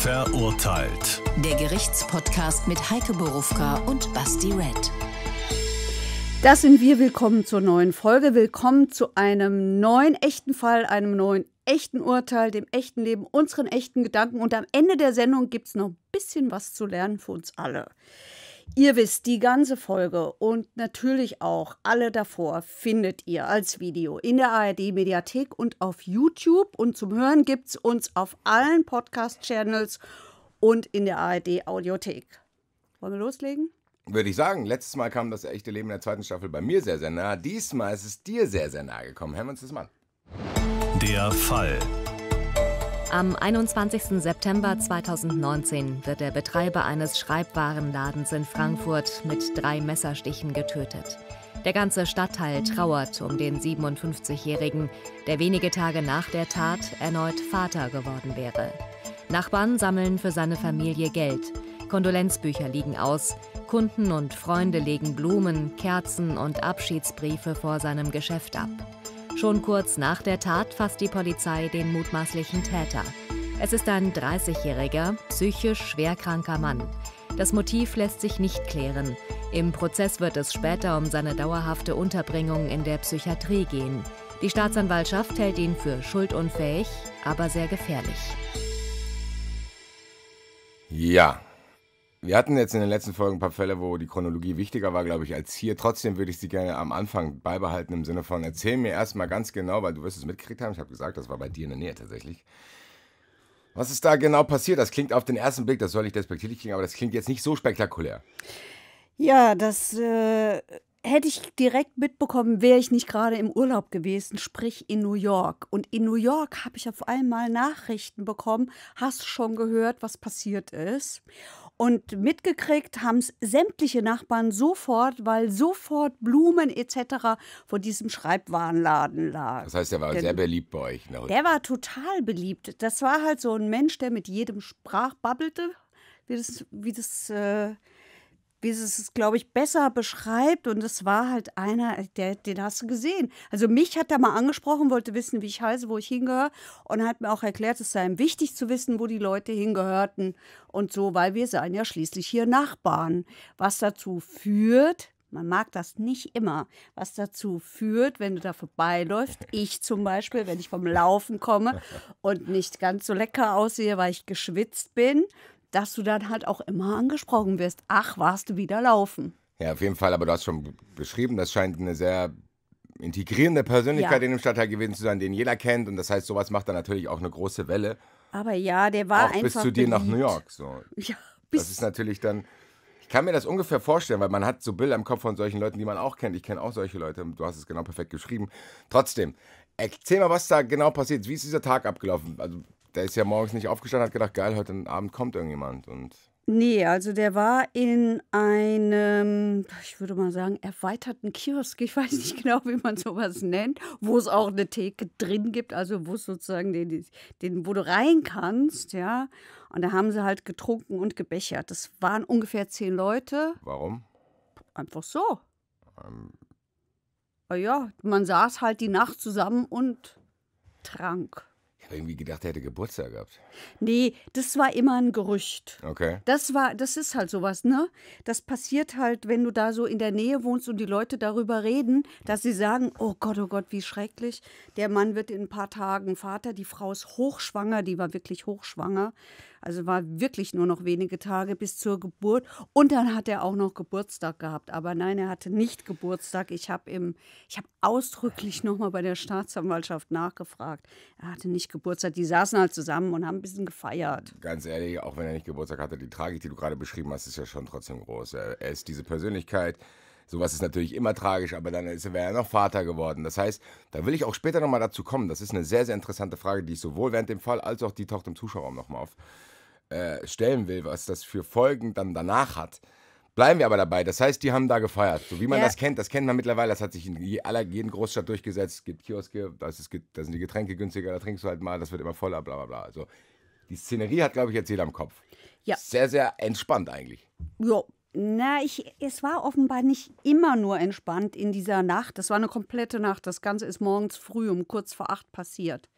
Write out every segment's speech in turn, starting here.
Verurteilt. Der Gerichtspodcast mit Heike Borufka und Basti Red. Das sind wir. Willkommen zur neuen Folge. Willkommen zu einem neuen echten Fall, einem neuen echten Urteil, dem echten Leben, unseren echten Gedanken. Und am Ende der Sendung gibt es noch ein bisschen was zu lernen für uns alle. Ihr wisst, die ganze Folge und natürlich auch alle davor findet ihr als Video in der ARD Mediathek und auf YouTube. Und zum Hören gibt es uns auf allen Podcast-Channels und in der ARD Audiothek. Wollen wir loslegen? Würde ich sagen, letztes Mal kam das echte Leben in der zweiten Staffel bei mir sehr, sehr nah. Diesmal ist es dir sehr, sehr nah gekommen. Hören wir uns das mal an. Der Fall. Am 21. September 2019 wird der Betreiber eines Schreibwarenladens in Frankfurt mit drei Messerstichen getötet. Der ganze Stadtteil trauert um den 57-Jährigen, der wenige Tage nach der Tat erneut Vater geworden wäre. Nachbarn sammeln für seine Familie Geld, Kondolenzbücher liegen aus, Kunden und Freunde legen Blumen, Kerzen und Abschiedsbriefe vor seinem Geschäft ab. Schon kurz nach der Tat fasst die Polizei den mutmaßlichen Täter. Es ist ein 30-jähriger, psychisch schwerkranker Mann. Das Motiv lässt sich nicht klären. Im Prozess wird es später um seine dauerhafte Unterbringung in der Psychiatrie gehen. Die Staatsanwaltschaft hält ihn für schuldunfähig, aber sehr gefährlich. Ja, wir hatten jetzt in den letzten Folgen ein paar Fälle, wo die Chronologie wichtiger war, glaube ich, als hier. Trotzdem würde ich sie gerne am Anfang beibehalten im Sinne von, erzähl mir erstmal ganz genau, weil du wirst es mitgekriegt haben. Ich habe gesagt, das war bei dir in der Nähe tatsächlich. Was ist da genau passiert? Das klingt auf den ersten Blick, das soll ich despektierlich klingen, aber das klingt jetzt nicht so spektakulär. Ja, das äh, hätte ich direkt mitbekommen, wäre ich nicht gerade im Urlaub gewesen, sprich in New York. Und in New York habe ich auf einmal Nachrichten bekommen, hast schon gehört, was passiert ist. Und mitgekriegt haben es sämtliche Nachbarn sofort, weil sofort Blumen etc. vor diesem Schreibwarenladen lagen. Das heißt, er war Denn sehr beliebt bei euch. Der war total beliebt. Das war halt so ein Mensch, der mit jedem sprach, babbelte, wie das, wie das äh, wie es es, glaube ich, besser beschreibt. Und es war halt einer, äh, der, den hast du gesehen. Also mich hat er mal angesprochen, wollte wissen, wie ich heiße, wo ich hingehöre. Und hat mir auch erklärt, es sei ihm wichtig zu wissen, wo die Leute hingehörten. Und so, weil wir seien ja schließlich hier Nachbarn. Was dazu führt, man mag das nicht immer, was dazu führt, wenn du da vorbeiläufst. Ich zum Beispiel, wenn ich vom Laufen komme und nicht ganz so lecker aussehe, weil ich geschwitzt bin, dass du dann halt auch immer angesprochen wirst. Ach, warst du wieder laufen? Ja, auf jeden Fall, aber du hast schon beschrieben, das scheint eine sehr integrierende Persönlichkeit ja. in dem Stadtteil gewesen zu sein, den jeder kennt. Und das heißt, sowas macht dann natürlich auch eine große Welle. Aber ja, der war auch einfach. Bis zu dir beliebt. nach New York. So. Ja, bis das ist natürlich dann. Ich kann mir das ungefähr vorstellen, weil man hat so Bilder im Kopf von solchen Leuten, die man auch kennt. Ich kenne auch solche Leute. Du hast es genau perfekt geschrieben. Trotzdem, erzähl mal, was da genau passiert. Wie ist dieser Tag abgelaufen? Also der ist ja morgens nicht aufgestanden, hat gedacht, geil, heute Abend kommt irgendjemand. Und nee, also der war in einem, ich würde mal sagen, erweiterten Kiosk. Ich weiß nicht genau, wie man sowas nennt, wo es auch eine Theke drin gibt, also wo es sozusagen den, den, wo du rein kannst, ja. Und da haben sie halt getrunken und gebechert. Das waren ungefähr zehn Leute. Warum? Einfach so. Ähm. Ah ja, man saß halt die Nacht zusammen und trank irgendwie gedacht, er hätte Geburtstag gehabt. Nee, das war immer ein Gerücht. Okay. Das war, das ist halt sowas, ne? Das passiert halt, wenn du da so in der Nähe wohnst und die Leute darüber reden, dass sie sagen, oh Gott, oh Gott, wie schrecklich. Der Mann wird in ein paar Tagen Vater, die Frau ist hochschwanger, die war wirklich hochschwanger. Also war wirklich nur noch wenige Tage bis zur Geburt. Und dann hat er auch noch Geburtstag gehabt. Aber nein, er hatte nicht Geburtstag. Ich habe im, ausdrücklich nochmal bei der Staatsanwaltschaft nachgefragt. Er hatte nicht Geburtstag. Die saßen halt zusammen und haben ein bisschen gefeiert. Ganz ehrlich, auch wenn er nicht Geburtstag hatte, die Tragik, die du gerade beschrieben hast, ist ja schon trotzdem groß. Er ist diese Persönlichkeit. Sowas ist natürlich immer tragisch, aber dann wäre er noch Vater geworden. Das heißt, da will ich auch später nochmal dazu kommen. Das ist eine sehr, sehr interessante Frage, die ich sowohl während dem Fall als auch die Tochter im Zuschauerraum nochmal auf. Äh, stellen will, was das für Folgen dann danach hat. Bleiben wir aber dabei. Das heißt, die haben da gefeiert. So wie man ja. das kennt, das kennt man mittlerweile. Das hat sich in aller, jeden Großstadt durchgesetzt. Es gibt Kioske, da sind die Getränke günstiger, da trinkst du halt mal, das wird immer voller, bla bla bla. Also die Szenerie hat, glaube ich, jetzt jeder im Kopf. Ja. Sehr, sehr entspannt eigentlich. Ja, na, ich, es war offenbar nicht immer nur entspannt in dieser Nacht. Das war eine komplette Nacht. Das Ganze ist morgens früh um kurz vor acht passiert.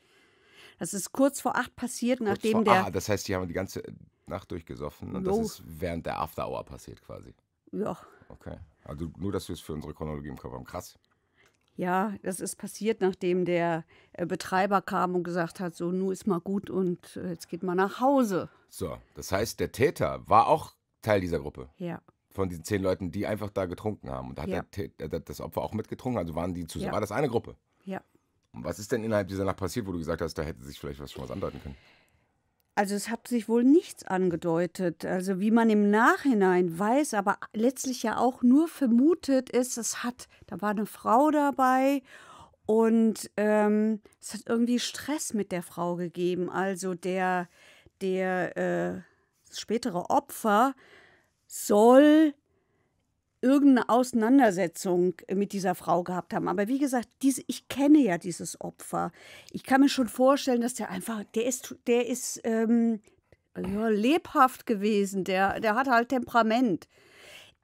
Das ist kurz vor acht passiert, kurz nachdem vor, der. Ah, das heißt, die haben die ganze Nacht durchgesoffen und jo. das ist während der After Hour passiert quasi. Ja. Okay. Also nur, dass wir es für unsere Chronologie im Kopf haben. Krass. Ja, das ist passiert, nachdem der äh, Betreiber kam und gesagt hat, so, nun ist mal gut und äh, jetzt geht mal nach Hause. So, das heißt, der Täter war auch Teil dieser Gruppe. Ja. Von diesen zehn Leuten, die einfach da getrunken haben. Und da hat ja. der, das Opfer auch mitgetrunken, also waren die zusammen. Ja. War das eine Gruppe? Ja. Was ist denn innerhalb dieser Nacht passiert, wo du gesagt hast, da hätte sich vielleicht was schon was andeuten können? Also es hat sich wohl nichts angedeutet. Also wie man im Nachhinein weiß, aber letztlich ja auch nur vermutet ist, es hat, da war eine Frau dabei und ähm, es hat irgendwie Stress mit der Frau gegeben. Also der, der äh, spätere Opfer soll irgendeine Auseinandersetzung mit dieser Frau gehabt haben. Aber wie gesagt, diese, ich kenne ja dieses Opfer. Ich kann mir schon vorstellen, dass der einfach, der ist, der ist ähm, ja, lebhaft gewesen, der, der hat halt Temperament.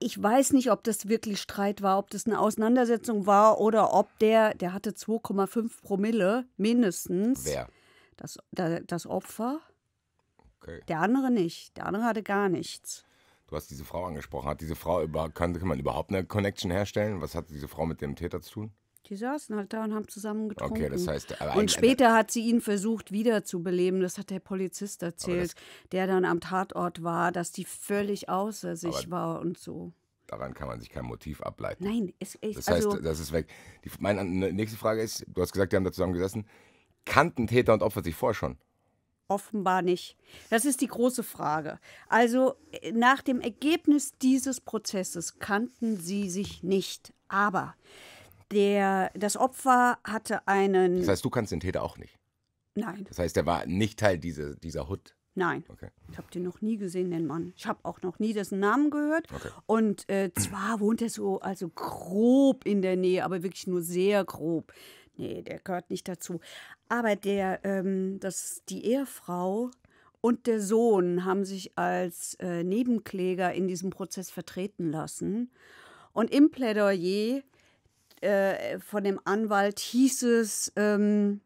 Ich weiß nicht, ob das wirklich Streit war, ob das eine Auseinandersetzung war oder ob der, der hatte 2,5 Promille mindestens. Wer? Das, das Opfer. Okay. Der andere nicht. Der andere hatte gar nichts. Du hast diese Frau angesprochen. Hat diese Frau über, kann, kann man überhaupt eine Connection herstellen? Was hat diese Frau mit dem Täter zu tun? Die saßen halt da und haben zusammen getrunken. Okay, das heißt, und später hat sie ihn versucht wiederzubeleben. Das hat der Polizist erzählt, der dann am Tatort war, dass die völlig außer sich war und so. Daran kann man sich kein Motiv ableiten. Nein, es, ich, das heißt, also, das ist weg. Die, meine ne, nächste Frage ist: Du hast gesagt, die haben da zusammen gesessen. Kannten Täter und Opfer sich vorher schon? Offenbar nicht. Das ist die große Frage. Also äh, nach dem Ergebnis dieses Prozesses kannten sie sich nicht. Aber der, das Opfer hatte einen. Das heißt, du kannst den Täter auch nicht. Nein. Das heißt, er war nicht Teil diese, dieser Hut. Nein. Okay. Ich habe den noch nie gesehen, den Mann. Ich habe auch noch nie dessen Namen gehört. Okay. Und äh, zwar wohnt er so also grob in der Nähe, aber wirklich nur sehr grob. Nee, der gehört nicht dazu. Aber der, ähm, das, die Ehefrau und der Sohn haben sich als äh, Nebenkläger in diesem Prozess vertreten lassen. Und im Plädoyer äh, von dem Anwalt hieß es, ähm,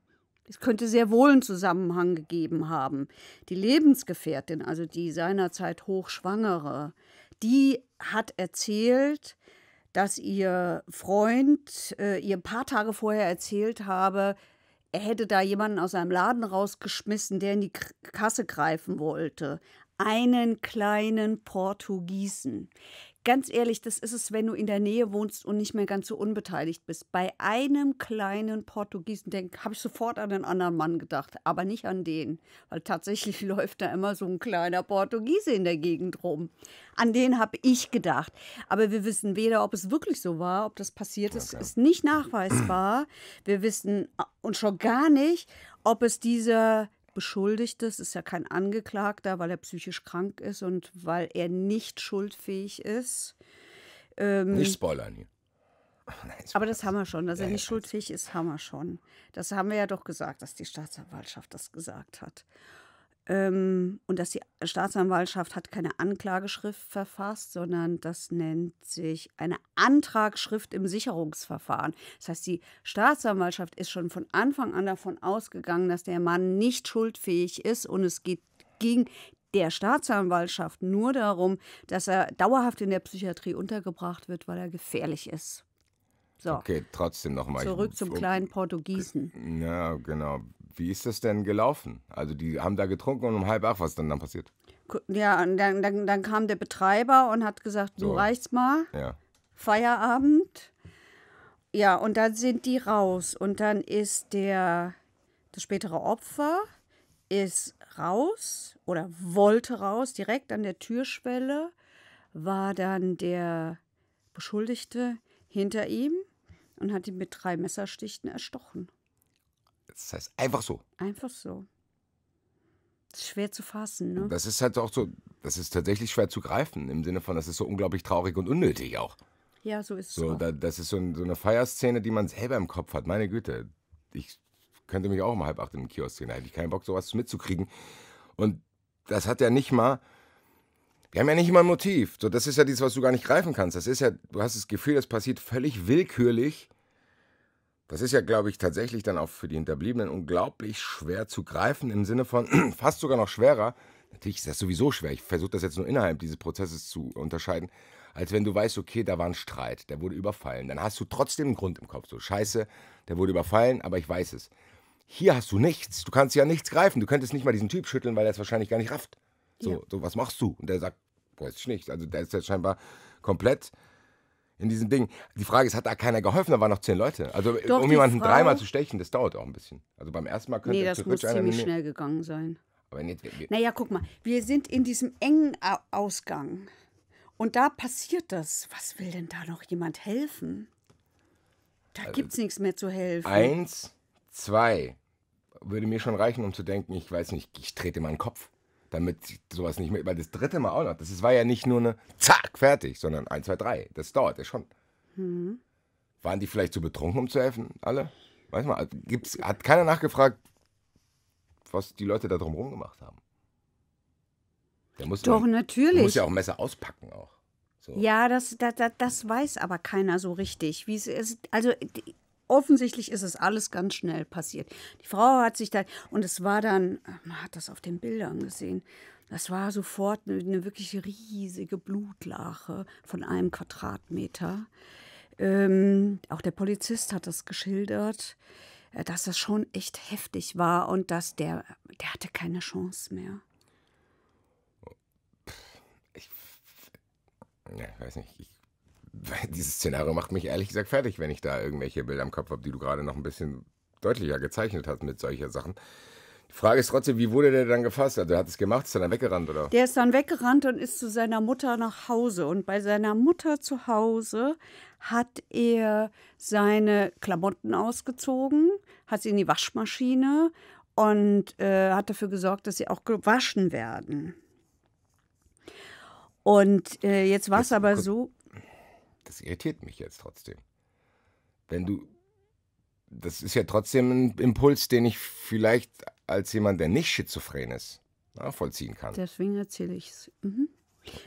es könnte sehr wohl einen Zusammenhang gegeben haben. Die Lebensgefährtin, also die seinerzeit Hochschwangere, die hat erzählt, dass ihr Freund äh, ihr ein paar Tage vorher erzählt habe, er hätte da jemanden aus seinem Laden rausgeschmissen, der in die K Kasse greifen wollte. Einen kleinen Portugiesen ganz ehrlich, das ist es, wenn du in der Nähe wohnst und nicht mehr ganz so unbeteiligt bist. Bei einem kleinen Portugiesen denk, habe ich sofort an einen anderen Mann gedacht, aber nicht an den, weil tatsächlich läuft da immer so ein kleiner Portugiese in der Gegend rum. An den habe ich gedacht, aber wir wissen weder, ob es wirklich so war, ob das passiert ist, okay. ist nicht nachweisbar. Wir wissen äh, und schon gar nicht, ob es dieser Beschuldigtes, ist ja kein Angeklagter, weil er psychisch krank ist und weil er nicht schuldfähig ist. Ähm, nicht spoilern hier. Nein, aber das haben wir schon, dass ja, er nicht schuldfähig ist, haben wir schon. Das haben wir ja doch gesagt, dass die Staatsanwaltschaft das gesagt hat. Ähm, und dass die Staatsanwaltschaft hat keine Anklageschrift verfasst, sondern das nennt sich eine Antragsschrift im Sicherungsverfahren. Das heißt, die Staatsanwaltschaft ist schon von Anfang an davon ausgegangen, dass der Mann nicht schuldfähig ist und es geht gegen der Staatsanwaltschaft nur darum, dass er dauerhaft in der Psychiatrie untergebracht wird, weil er gefährlich ist. So. Okay, trotzdem nochmal. Zurück zum kleinen Portugiesen. Ja, genau. Wie ist das denn gelaufen? Also die haben da getrunken und um halb acht, was ist denn dann passiert? Ja, und dann, dann, dann kam der Betreiber und hat gesagt, so. du reicht's mal, ja. Feierabend. Ja, und dann sind die raus. Und dann ist der, das spätere Opfer ist raus oder wollte raus. Direkt an der Türschwelle war dann der Beschuldigte hinter ihm und hat ihn mit drei Messerstichen erstochen. Das heißt einfach so. Einfach so. Das ist schwer zu fassen, ne? Das ist halt auch so, das ist tatsächlich schwer zu greifen, im Sinne von, das ist so unglaublich traurig und unnötig auch. Ja, so ist es. So, da, das ist so, ein, so eine Feierszene, die man selber im Kopf hat. Meine Güte, ich könnte mich auch um halb acht im Kiosk sehen. Da hätte ich keinen Bock, sowas mitzukriegen. Und das hat ja nicht mal. Wir haben ja nicht mal ein Motiv. So, das ist ja dieses, was du gar nicht greifen kannst. Das ist ja, du hast das Gefühl, das passiert völlig willkürlich. Das ist ja, glaube ich, tatsächlich dann auch für die Hinterbliebenen unglaublich schwer zu greifen, im Sinne von fast sogar noch schwerer. Natürlich ist das sowieso schwer. Ich versuche das jetzt nur innerhalb dieses Prozesses zu unterscheiden, als wenn du weißt, okay, da war ein Streit, der wurde überfallen. Dann hast du trotzdem einen Grund im Kopf. So, scheiße, der wurde überfallen, aber ich weiß es. Hier hast du nichts. Du kannst ja nichts greifen. Du könntest nicht mal diesen Typ schütteln, weil er es wahrscheinlich gar nicht rafft. So, ja. so, was machst du? Und der sagt, weiß ich nicht. Also der ist jetzt scheinbar komplett in diesem Ding. Die Frage ist, hat da keiner geholfen? Da waren noch zehn Leute. Also äh, Doch, um jemanden Frau... dreimal zu stechen, das dauert auch ein bisschen. Also beim ersten Mal könnte Nee, das muss ziemlich schnell gegangen sein. Aber nicht, wir, naja, guck mal, wir sind in diesem engen Ausgang. Und da passiert das. Was will denn da noch jemand helfen? Da also, gibt es nichts mehr zu helfen. Eins, zwei würde mir schon reichen, um zu denken, ich weiß nicht, ich trete meinen Kopf damit sowas nicht mehr, weil das dritte Mal auch noch, das war ja nicht nur eine zack, fertig, sondern eins, zwei, drei, das dauert ja schon. Mhm. Waren die vielleicht zu so betrunken, um zu helfen, alle? Weiß mal, also gibt's, hat keiner nachgefragt, was die Leute da drumherum gemacht haben? Der muss Doch, man, natürlich. Der muss ja auch Messer auspacken auch. So. Ja, das, das, das, weiß aber keiner so richtig. Wie es ist. Also offensichtlich ist es alles ganz schnell passiert. Die Frau hat sich da, und es war dann, man hat das auf den Bildern gesehen, das war sofort eine, eine wirklich riesige Blutlache von einem Quadratmeter. Ähm, auch der Polizist hat das geschildert, äh, dass das schon echt heftig war und dass der, der hatte keine Chance mehr. Ich, ja, weiß nicht, ich dieses Szenario macht mich ehrlich gesagt fertig, wenn ich da irgendwelche Bilder im Kopf habe, die du gerade noch ein bisschen deutlicher gezeichnet hast mit solcher Sachen. Die Frage ist trotzdem, wie wurde der dann gefasst? Also, er hat es gemacht, ist dann weggerannt, oder? Der ist dann weggerannt und ist zu seiner Mutter nach Hause. Und bei seiner Mutter zu Hause hat er seine Klamotten ausgezogen, hat sie in die Waschmaschine und äh, hat dafür gesorgt, dass sie auch gewaschen werden. Und äh, jetzt war es aber so. Das irritiert mich jetzt trotzdem. Wenn du. Das ist ja trotzdem ein Impuls, den ich vielleicht als jemand, der nicht schizophren ist, nachvollziehen kann. Deswegen erzähle ich es. Mhm.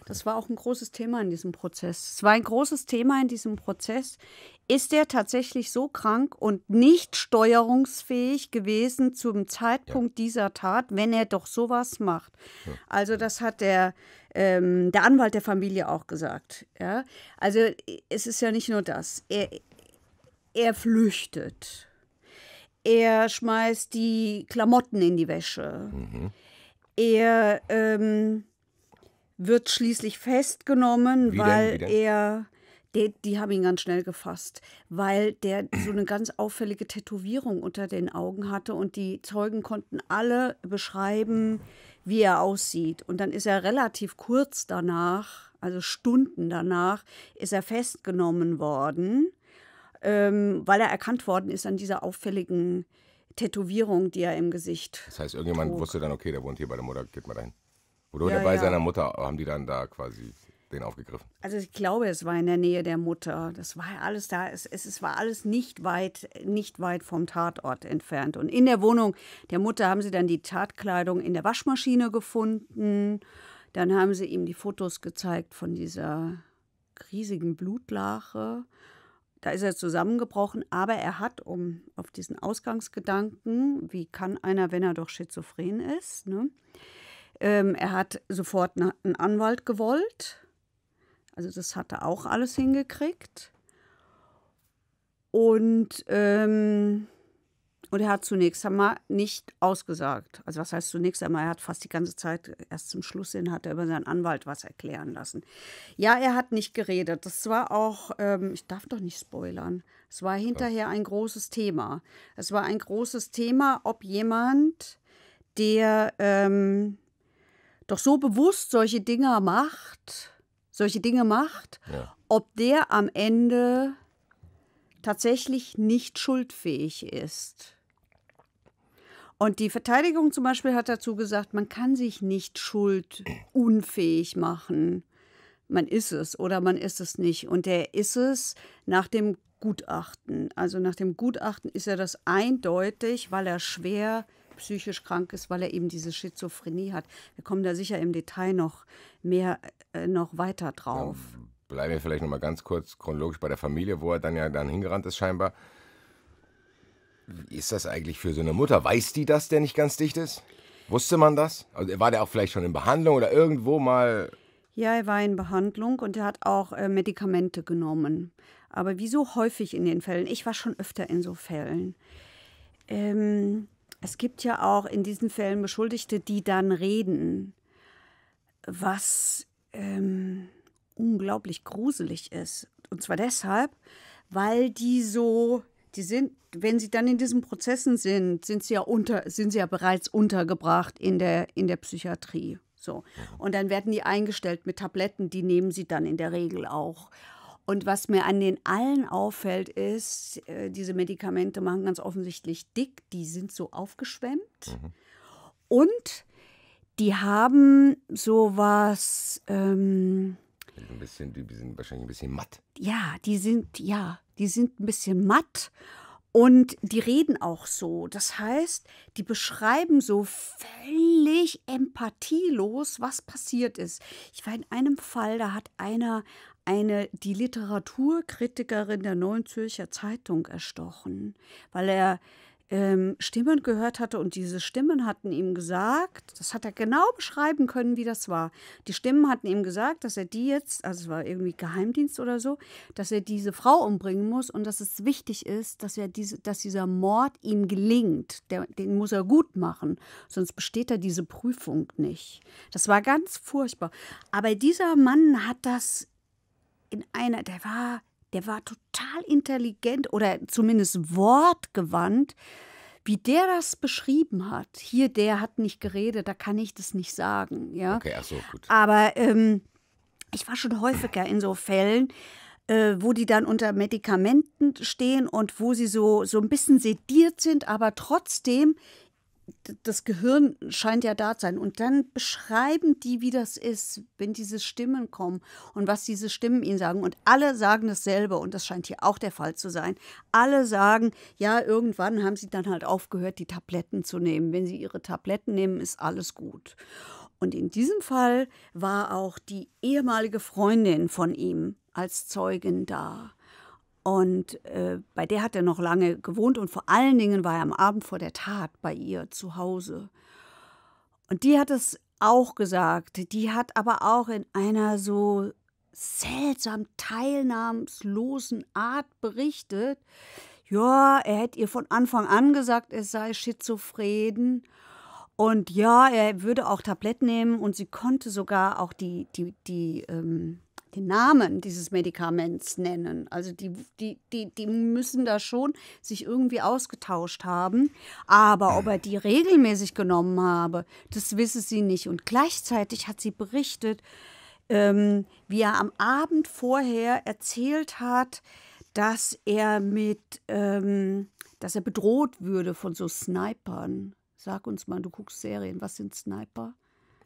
Das war auch ein großes Thema in diesem Prozess. Es war ein großes Thema in diesem Prozess. Ist er tatsächlich so krank und nicht steuerungsfähig gewesen zum Zeitpunkt ja. dieser Tat, wenn er doch sowas macht? Ja. Also das hat der ähm, der Anwalt der Familie auch gesagt. Ja? Also es ist ja nicht nur das. Er, er flüchtet. Er schmeißt die Klamotten in die Wäsche. Mhm. Er ähm, wird schließlich festgenommen, wie weil er die, die haben ihn ganz schnell gefasst, weil der so eine ganz auffällige Tätowierung unter den Augen hatte und die Zeugen konnten alle beschreiben, wie er aussieht. Und dann ist er relativ kurz danach, also Stunden danach, ist er festgenommen worden, ähm, weil er erkannt worden ist an dieser auffälligen Tätowierung, die er im Gesicht. Das heißt, irgendjemand trug. wusste dann, okay, der wohnt hier bei der Mutter, geht mal dahin. Oder ja, bei ja. seiner Mutter haben die dann da quasi den aufgegriffen? Also ich glaube, es war in der Nähe der Mutter. Das war alles da. Es, es, es war alles nicht weit, nicht weit vom Tatort entfernt. Und in der Wohnung der Mutter haben sie dann die Tatkleidung in der Waschmaschine gefunden. Dann haben sie ihm die Fotos gezeigt von dieser riesigen Blutlache. Da ist er zusammengebrochen, aber er hat, um auf diesen Ausgangsgedanken, wie kann einer, wenn er doch schizophren ist, ne? ähm, er hat sofort einen Anwalt gewollt also das hat er auch alles hingekriegt. Und, ähm, und er hat zunächst einmal nicht ausgesagt. Also was heißt zunächst einmal, er hat fast die ganze Zeit, erst zum Schluss hin, hat er über seinen Anwalt was erklären lassen. Ja, er hat nicht geredet. Das war auch, ähm, ich darf doch nicht spoilern, es war hinterher ein großes Thema. Es war ein großes Thema, ob jemand, der ähm, doch so bewusst solche Dinge macht, solche Dinge macht, ja. ob der am Ende tatsächlich nicht schuldfähig ist. Und die Verteidigung zum Beispiel hat dazu gesagt, man kann sich nicht schuldunfähig machen. Man ist es oder man ist es nicht. Und der ist es nach dem Gutachten. Also nach dem Gutachten ist er das eindeutig, weil er schwer psychisch krank ist, weil er eben diese Schizophrenie hat. Wir kommen da sicher im Detail noch mehr, äh, noch weiter drauf. Ja, bleiben wir vielleicht noch mal ganz kurz chronologisch bei der Familie, wo er dann ja dann hingerannt ist scheinbar. Wie ist das eigentlich für so eine Mutter? Weiß die das, der nicht ganz dicht ist? Wusste man das? Also war der auch vielleicht schon in Behandlung oder irgendwo mal? Ja, er war in Behandlung und er hat auch äh, Medikamente genommen. Aber wieso häufig in den Fällen, ich war schon öfter in so Fällen. Ähm, es gibt ja auch in diesen Fällen Beschuldigte, die dann reden, was ähm, unglaublich gruselig ist. Und zwar deshalb, weil die so, die sind, wenn sie dann in diesen Prozessen sind, sind sie ja unter, sind sie ja bereits untergebracht in der, in der Psychiatrie. So. Und dann werden die eingestellt mit Tabletten, die nehmen sie dann in der Regel auch. Und was mir an den allen auffällt, ist, äh, diese Medikamente machen ganz offensichtlich dick, die sind so aufgeschwemmt. Mhm. Und die haben sowas. Ähm, ein bisschen, die sind wahrscheinlich ein bisschen matt. Ja, die sind, ja, die sind ein bisschen matt. Und die reden auch so. Das heißt, die beschreiben so völlig empathielos, was passiert ist. Ich war in einem Fall, da hat einer eine die Literaturkritikerin der Neuen Zürcher Zeitung erstochen, weil er ähm, Stimmen gehört hatte und diese Stimmen hatten ihm gesagt, das hat er genau beschreiben können, wie das war. Die Stimmen hatten ihm gesagt, dass er die jetzt, also es war irgendwie Geheimdienst oder so, dass er diese Frau umbringen muss und dass es wichtig ist, dass, er diese, dass dieser Mord ihm gelingt. Der, den muss er gut machen, sonst besteht er diese Prüfung nicht. Das war ganz furchtbar. Aber dieser Mann hat das in einer, der war, der war total intelligent oder zumindest wortgewandt. Wie der das beschrieben hat, hier, der hat nicht geredet, da kann ich das nicht sagen. Ja? Okay, ach so, gut. Aber ähm, ich war schon häufiger in so Fällen, äh, wo die dann unter Medikamenten stehen und wo sie so, so ein bisschen sediert sind, aber trotzdem das Gehirn scheint ja da zu sein. Und dann beschreiben die, wie das ist, wenn diese Stimmen kommen und was diese Stimmen ihnen sagen. Und alle sagen dasselbe. Und das scheint hier auch der Fall zu sein. Alle sagen, ja, irgendwann haben sie dann halt aufgehört, die Tabletten zu nehmen. Wenn sie ihre Tabletten nehmen, ist alles gut. Und in diesem Fall war auch die ehemalige Freundin von ihm als Zeugin da. Und äh, bei der hat er noch lange gewohnt und vor allen Dingen war er am Abend vor der Tat bei ihr zu Hause. Und die hat es auch gesagt, die hat aber auch in einer so seltsam teilnahmslosen Art berichtet, ja, er hätte ihr von Anfang an gesagt, es sei schizophren. Und ja, er würde auch Tabletten nehmen und sie konnte sogar auch die, die, die ähm, den Namen dieses Medikaments nennen. Also die, die, die, die müssen da schon sich irgendwie ausgetauscht haben. Aber ob er die regelmäßig genommen habe, das wisse sie nicht. Und gleichzeitig hat sie berichtet, ähm, wie er am Abend vorher erzählt hat, dass er mit, ähm, dass er bedroht würde von so Snipern. Sag uns mal, du guckst Serien, was sind Sniper?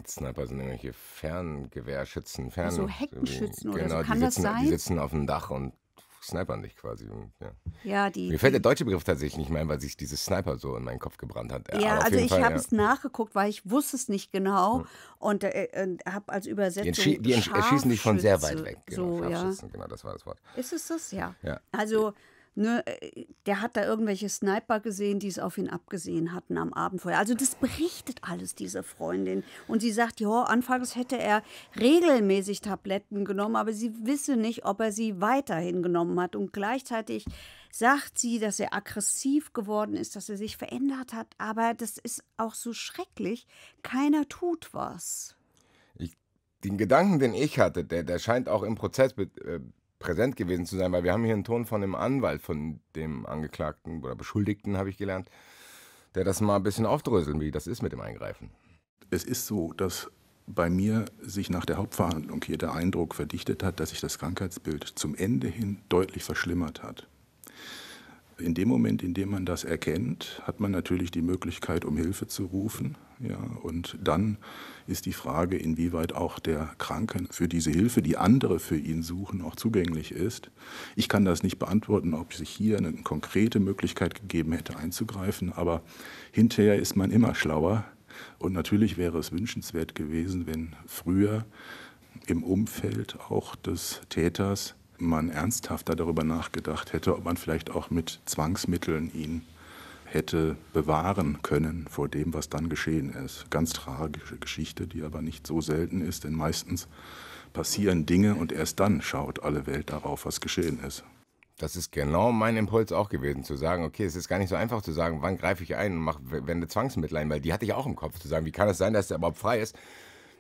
Sniper sind irgendwelche Ferngewehrschützen, Fern. So Heckenschützen oder genau, so. Kann sitzen, das sein? Die sitzen auf dem Dach und snipern dich quasi. Ja. ja die, Mir fällt der deutsche Begriff tatsächlich nicht mehr ein, weil sich dieses Sniper so in meinen Kopf gebrannt hat. Ja, Aber also ich habe ja. es nachgeguckt, weil ich wusste es nicht genau hm. und äh, habe als Übersetzung. Die, die erschießen dich von sehr weit weg. Genau, so, ja. genau, das war das Wort. Ist es das? Ja. ja. Also Ne, äh, der hat da irgendwelche Sniper gesehen, die es auf ihn abgesehen hatten am Abend vorher. Also das berichtet alles diese Freundin. Und sie sagt, ja, anfangs hätte er regelmäßig Tabletten genommen, aber sie wisse nicht, ob er sie weiterhin genommen hat. Und gleichzeitig sagt sie, dass er aggressiv geworden ist, dass er sich verändert hat. Aber das ist auch so schrecklich. Keiner tut was. Ich, den Gedanken, den ich hatte, der, der scheint auch im Prozess Mit, äh, präsent gewesen zu sein, weil wir haben hier einen Ton von dem Anwalt, von dem Angeklagten oder Beschuldigten, habe ich gelernt, der das mal ein bisschen aufdröseln, wie das ist mit dem Eingreifen. Es ist so, dass bei mir sich nach der Hauptverhandlung hier der Eindruck verdichtet hat, dass sich das Krankheitsbild zum Ende hin deutlich verschlimmert hat in dem Moment, in dem man das erkennt, hat man natürlich die Möglichkeit, um Hilfe zu rufen. Ja, und dann ist die Frage, inwieweit auch der Kranke für diese Hilfe, die andere für ihn suchen, auch zugänglich ist. Ich kann das nicht beantworten, ob sich hier eine konkrete Möglichkeit gegeben hätte, einzugreifen, aber hinterher ist man immer schlauer. Und natürlich wäre es wünschenswert gewesen, wenn früher im Umfeld auch des Täters man ernsthafter darüber nachgedacht hätte, ob man vielleicht auch mit Zwangsmitteln ihn hätte bewahren können vor dem, was dann geschehen ist. Ganz tragische Geschichte, die aber nicht so selten ist, denn meistens passieren Dinge und erst dann schaut alle Welt darauf, was geschehen ist. Das ist genau mein Impuls auch gewesen, zu sagen, okay, es ist gar nicht so einfach zu sagen, wann greife ich ein und mache, wende Zwangsmittel ein, weil die hatte ich auch im Kopf, zu sagen, wie kann es das sein, dass der überhaupt frei ist?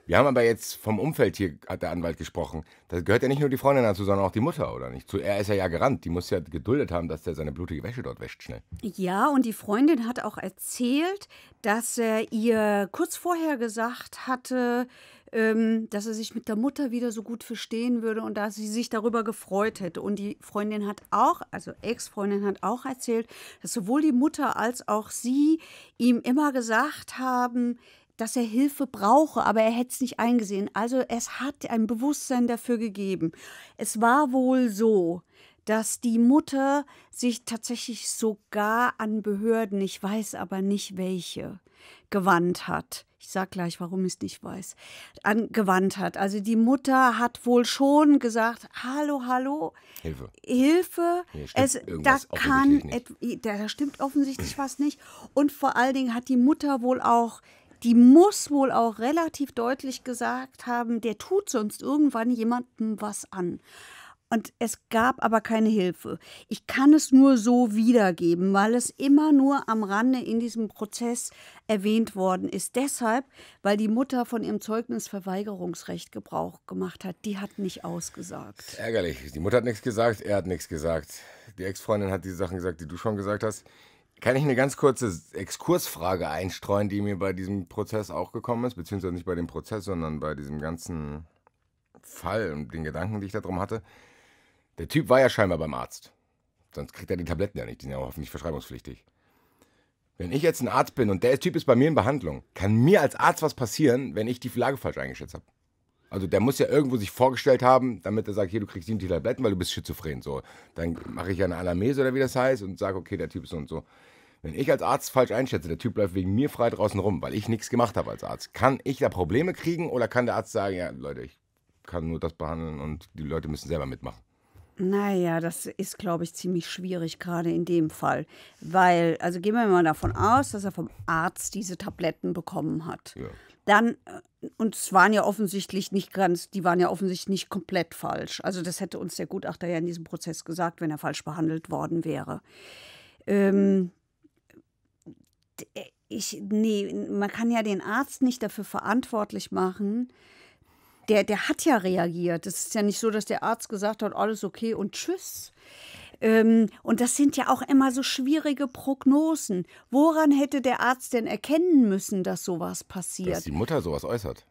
Wir haben aber jetzt vom Umfeld hier, hat der Anwalt gesprochen. Da gehört ja nicht nur die Freundin dazu, sondern auch die Mutter, oder nicht? Zu, er ist ja ja gerannt. Die muss ja geduldet haben, dass der seine blutige Wäsche dort wäscht schnell. Ja, und die Freundin hat auch erzählt, dass er ihr kurz vorher gesagt hatte, ähm, dass er sich mit der Mutter wieder so gut verstehen würde und dass sie sich darüber gefreut hätte. Und die Freundin hat auch, also Ex-Freundin hat auch erzählt, dass sowohl die Mutter als auch sie ihm immer gesagt haben, dass er Hilfe brauche, aber er hätte es nicht eingesehen. Also es hat ein Bewusstsein dafür gegeben. Es war wohl so, dass die Mutter sich tatsächlich sogar an Behörden, ich weiß aber nicht welche, gewandt hat. Ich sage gleich, warum ich es nicht weiß, an, gewandt hat. Also die Mutter hat wohl schon gesagt, hallo, hallo, Hilfe. Hilfe, es, da kann, da stimmt offensichtlich was nicht. Und vor allen Dingen hat die Mutter wohl auch die muss wohl auch relativ deutlich gesagt haben, der tut sonst irgendwann jemandem was an. Und es gab aber keine Hilfe. Ich kann es nur so wiedergeben, weil es immer nur am Rande in diesem Prozess erwähnt worden ist. Deshalb, weil die Mutter von ihrem Zeugnisverweigerungsrecht Gebrauch gemacht hat. Die hat nicht ausgesagt. Ärgerlich. Die Mutter hat nichts gesagt, er hat nichts gesagt. Die Ex-Freundin hat die Sachen gesagt, die du schon gesagt hast. Kann ich eine ganz kurze Exkursfrage einstreuen, die mir bei diesem Prozess auch gekommen ist, beziehungsweise nicht bei dem Prozess, sondern bei diesem ganzen Fall und den Gedanken, die ich darum hatte. Der Typ war ja scheinbar beim Arzt. Sonst kriegt er die Tabletten ja nicht, die sind ja hoffentlich verschreibungspflichtig. Wenn ich jetzt ein Arzt bin und der Typ ist bei mir in Behandlung, kann mir als Arzt was passieren, wenn ich die Lage falsch eingeschätzt habe. Also der muss ja irgendwo sich vorgestellt haben, damit er sagt, hier, du kriegst sieben Tabletten, weil du bist schizophren. So, dann mache ich ja eine Anamnese oder wie das heißt und sage, okay, der Typ ist so und so. Wenn ich als Arzt falsch einschätze, der Typ läuft wegen mir frei draußen rum, weil ich nichts gemacht habe als Arzt, kann ich da Probleme kriegen oder kann der Arzt sagen, ja, Leute, ich kann nur das behandeln und die Leute müssen selber mitmachen? Naja, das ist, glaube ich, ziemlich schwierig, gerade in dem Fall. Weil, also gehen wir mal davon aus, dass er vom Arzt diese Tabletten bekommen hat. Ja. Dann, äh, und es waren ja offensichtlich nicht ganz, die waren ja offensichtlich nicht komplett falsch. Also, das hätte uns der Gutachter ja in diesem Prozess gesagt, wenn er falsch behandelt worden wäre. Ähm, äh, ich, nee, man kann ja den Arzt nicht dafür verantwortlich machen. Der, der hat ja reagiert. Es ist ja nicht so, dass der Arzt gesagt hat, alles okay und tschüss. Ähm, und das sind ja auch immer so schwierige Prognosen. Woran hätte der Arzt denn erkennen müssen, dass sowas passiert? Dass die Mutter sowas äußert.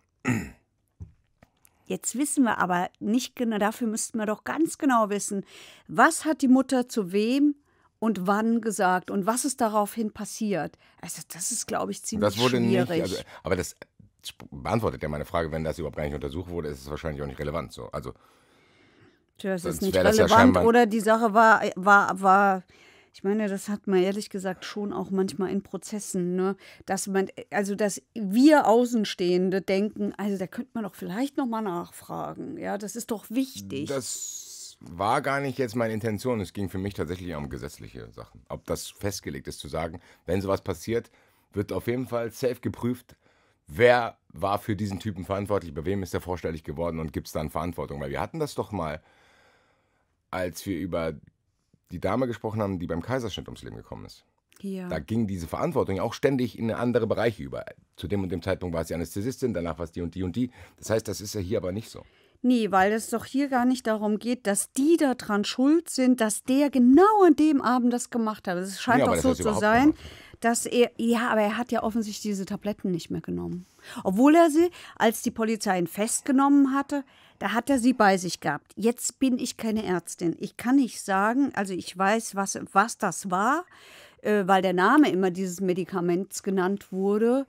Jetzt wissen wir aber nicht genau, dafür müssten wir doch ganz genau wissen, was hat die Mutter zu wem und wann gesagt und was ist daraufhin passiert. Also das ist, glaube ich, ziemlich das wurde schwierig. Nicht, also, aber das beantwortet ja meine Frage, wenn das überhaupt gar nicht untersucht wurde, ist es wahrscheinlich auch nicht relevant. So. Also, Tja, das ist nicht relevant. Ja oder die Sache war, war, war, ich meine, das hat man ehrlich gesagt schon auch manchmal in Prozessen, ne? dass man, also dass wir Außenstehende denken, also da könnte man doch vielleicht nochmal nachfragen. Ja, das ist doch wichtig. Das war gar nicht jetzt meine Intention. Es ging für mich tatsächlich um gesetzliche Sachen. Ob das festgelegt ist, zu sagen, wenn sowas passiert, wird auf jeden Fall safe geprüft, wer war für diesen Typen verantwortlich, bei wem ist er vorstellig geworden und gibt es dann Verantwortung. Weil wir hatten das doch mal, als wir über die Dame gesprochen haben, die beim Kaiserschnitt ums Leben gekommen ist. Ja. Da ging diese Verantwortung auch ständig in andere Bereiche über. Zu dem und dem Zeitpunkt war sie Anästhesistin, danach war es die und die und die. Das heißt, das ist ja hier aber nicht so. Nee, weil es doch hier gar nicht darum geht, dass die daran schuld sind, dass der genau an dem Abend das gemacht hat. Es scheint ja, doch so zu sein, gemacht. dass er, ja, aber er hat ja offensichtlich diese Tabletten nicht mehr genommen. Obwohl er sie, als die Polizei ihn festgenommen hatte, da hat er sie bei sich gehabt. Jetzt bin ich keine Ärztin. Ich kann nicht sagen, also ich weiß, was, was das war, äh, weil der Name immer dieses Medikaments genannt wurde.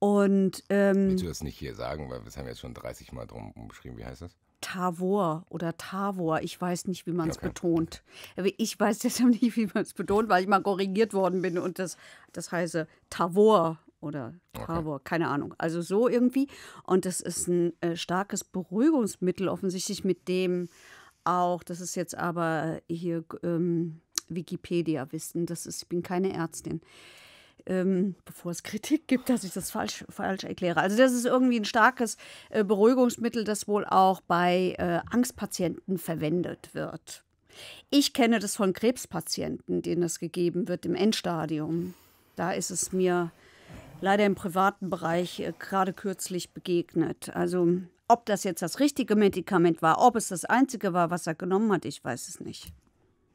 Und, ähm, Willst du das nicht hier sagen, weil wir haben jetzt schon 30 Mal drum beschrieben, wie heißt das? Tavor oder Tavor, ich weiß nicht, wie man es okay. betont. Äh, ich weiß deshalb nicht, wie man es betont, weil ich mal korrigiert worden bin und das, das heiße Tavor oder Tavor, okay. keine Ahnung. Also so irgendwie. Und das ist ein äh, starkes Beruhigungsmittel offensichtlich, mit dem auch, das ist jetzt aber hier ähm, Wikipedia-Wissen, ich bin keine Ärztin ähm, bevor es Kritik gibt, dass ich das falsch, falsch erkläre. Also das ist irgendwie ein starkes äh, Beruhigungsmittel, das wohl auch bei äh, Angstpatienten verwendet wird. Ich kenne das von Krebspatienten, denen das gegeben wird im Endstadium. Da ist es mir leider im privaten Bereich äh, gerade kürzlich begegnet. Also ob das jetzt das richtige Medikament war, ob es das einzige war, was er genommen hat, ich weiß es nicht.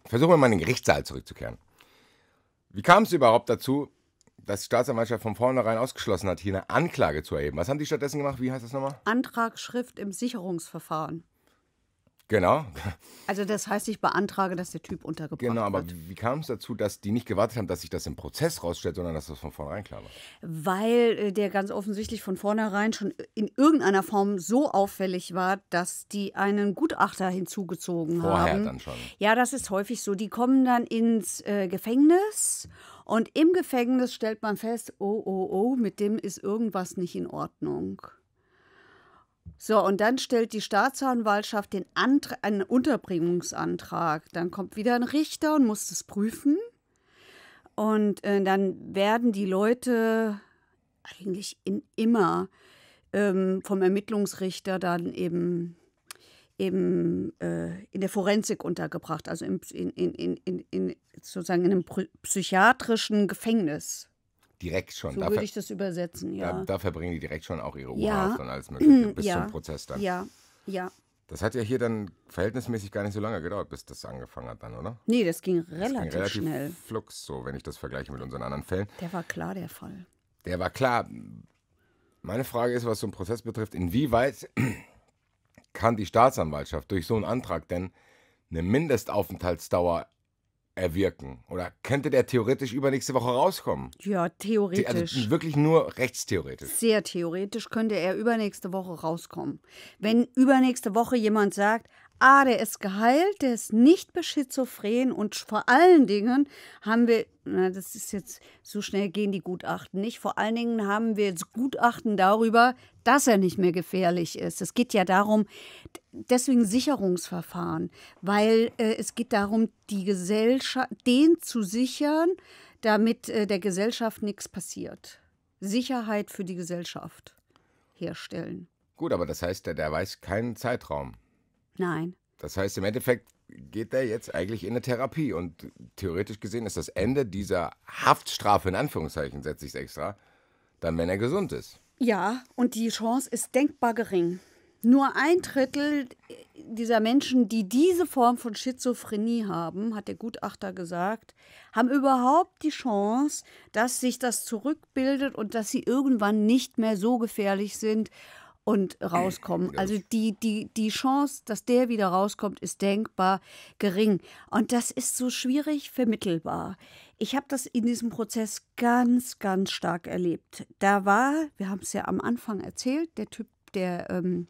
Versuchen wir mal in den Gerichtssaal zurückzukehren. Wie kam es überhaupt dazu, dass die Staatsanwaltschaft von vornherein ausgeschlossen hat, hier eine Anklage zu erheben. Was haben die stattdessen gemacht? Wie heißt das nochmal? Antragsschrift im Sicherungsverfahren. Genau. Also das heißt, ich beantrage, dass der Typ untergebracht wird. Genau, aber wird. wie kam es dazu, dass die nicht gewartet haben, dass sich das im Prozess rausstellt, sondern dass das von vornherein klar war? Weil äh, der ganz offensichtlich von vornherein schon in irgendeiner Form so auffällig war, dass die einen Gutachter hinzugezogen Vorher haben. Vorher dann schon. Ja, das ist häufig so. Die kommen dann ins äh, Gefängnis. Mhm und im Gefängnis stellt man fest, oh, oh, oh, mit dem ist irgendwas nicht in Ordnung. So, und dann stellt die Staatsanwaltschaft den einen Unterbringungsantrag. Dann kommt wieder ein Richter und muss das prüfen. Und äh, dann werden die Leute eigentlich in, immer ähm, vom Ermittlungsrichter dann eben im, äh, in der Forensik untergebracht, also im, in, in, in, in, sozusagen in einem psychiatrischen Gefängnis. Direkt schon. So da würde ich das übersetzen, ja. Da, da, verbringen die direkt schon auch ihre Uhr ja. und alles Mögliche bis ja. zum Prozess dann. Ja, ja. Das hat ja hier dann verhältnismäßig gar nicht so lange gedauert, bis das angefangen hat dann, oder? Nee, das ging relativ, das ging relativ schnell. Flux, so wenn ich das vergleiche mit unseren anderen Fällen. Der war klar, der Fall. Der war klar. Meine Frage ist, was so einen Prozess betrifft, inwieweit kann die Staatsanwaltschaft durch so einen Antrag denn eine Mindestaufenthaltsdauer erwirken? Oder könnte der theoretisch übernächste Woche rauskommen? Ja, also theoretisch. Also wirklich nur rechtstheoretisch. Sehr theoretisch könnte er übernächste Woche rauskommen. Wenn übernächste Woche jemand sagt, ah, der ist geheilt, der ist nicht mehr schizophren und vor allen Dingen haben wir, na, das ist jetzt, so schnell gehen die Gutachten nicht, vor allen Dingen haben wir jetzt Gutachten darüber, dass er nicht mehr gefährlich ist. Es geht ja darum, deswegen Sicherungsverfahren, weil äh, es geht darum, die Gesellschaft, den zu sichern, damit äh, der Gesellschaft nichts passiert. Sicherheit für die Gesellschaft herstellen. Gut, aber das heißt, der, der weiß keinen Zeitraum. Nein. Das heißt, im Endeffekt geht er jetzt eigentlich in eine Therapie. Und theoretisch gesehen ist das Ende dieser Haftstrafe, in Anführungszeichen setze ich es extra, dann, wenn er gesund ist. Ja, und die Chance ist denkbar gering. Nur ein Drittel dieser Menschen, die diese Form von Schizophrenie haben, hat der Gutachter gesagt, haben überhaupt die Chance, dass sich das zurückbildet und dass sie irgendwann nicht mehr so gefährlich sind und rauskommen. Also die, die, die Chance, dass der wieder rauskommt, ist denkbar gering. Und das ist so schwierig vermittelbar. Ich habe das in diesem Prozess ganz, ganz stark erlebt. Da war, wir haben es ja am Anfang erzählt, der Typ, der ähm,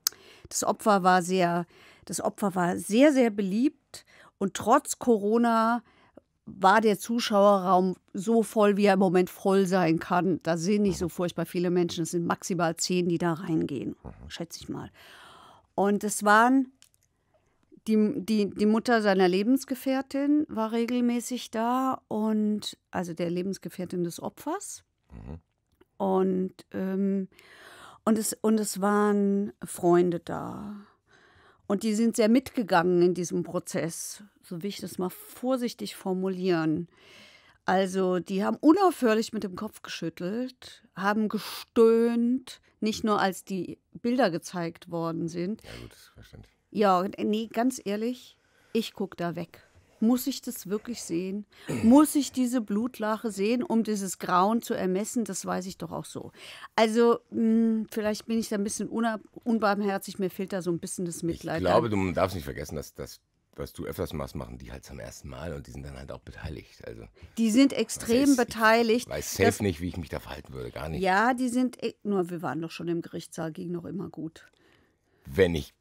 das Opfer war sehr, das Opfer war sehr, sehr beliebt und trotz Corona war der Zuschauerraum so voll, wie er im Moment voll sein kann. Da sind nicht so furchtbar viele Menschen. Es sind maximal zehn, die da reingehen, mhm. schätze ich mal. Und es waren die, die, die Mutter seiner Lebensgefährtin war regelmäßig da und also der Lebensgefährtin des Opfers. Mhm. Und, ähm, und, es, und es waren Freunde da. Und die sind sehr mitgegangen in diesem Prozess, so wie ich das mal vorsichtig formulieren. Also die haben unaufhörlich mit dem Kopf geschüttelt, haben gestöhnt, nicht nur als die Bilder gezeigt worden sind. Ja, gut, verständlich. Ja, nee, ganz ehrlich, ich gucke da weg. Muss ich das wirklich sehen? Muss ich diese Blutlache sehen, um dieses Grauen zu ermessen? Das weiß ich doch auch so. Also, mh, hm, vielleicht bin ich da ein bisschen unbarmherzig, mir fehlt da so ein bisschen das Mitleid. Ich glaube, an. du darfst nicht vergessen, dass das was du öfters machst, machen die halt zum ersten Mal und die sind dann halt auch beteiligt. Also, die sind extrem heißt, beteiligt. Ich weiß selbst nicht, wie ich mich da verhalten würde, gar nicht. Ja, die sind, e-, nur wir waren doch schon im Gerichtssaal, ging noch immer gut. Wenn ich,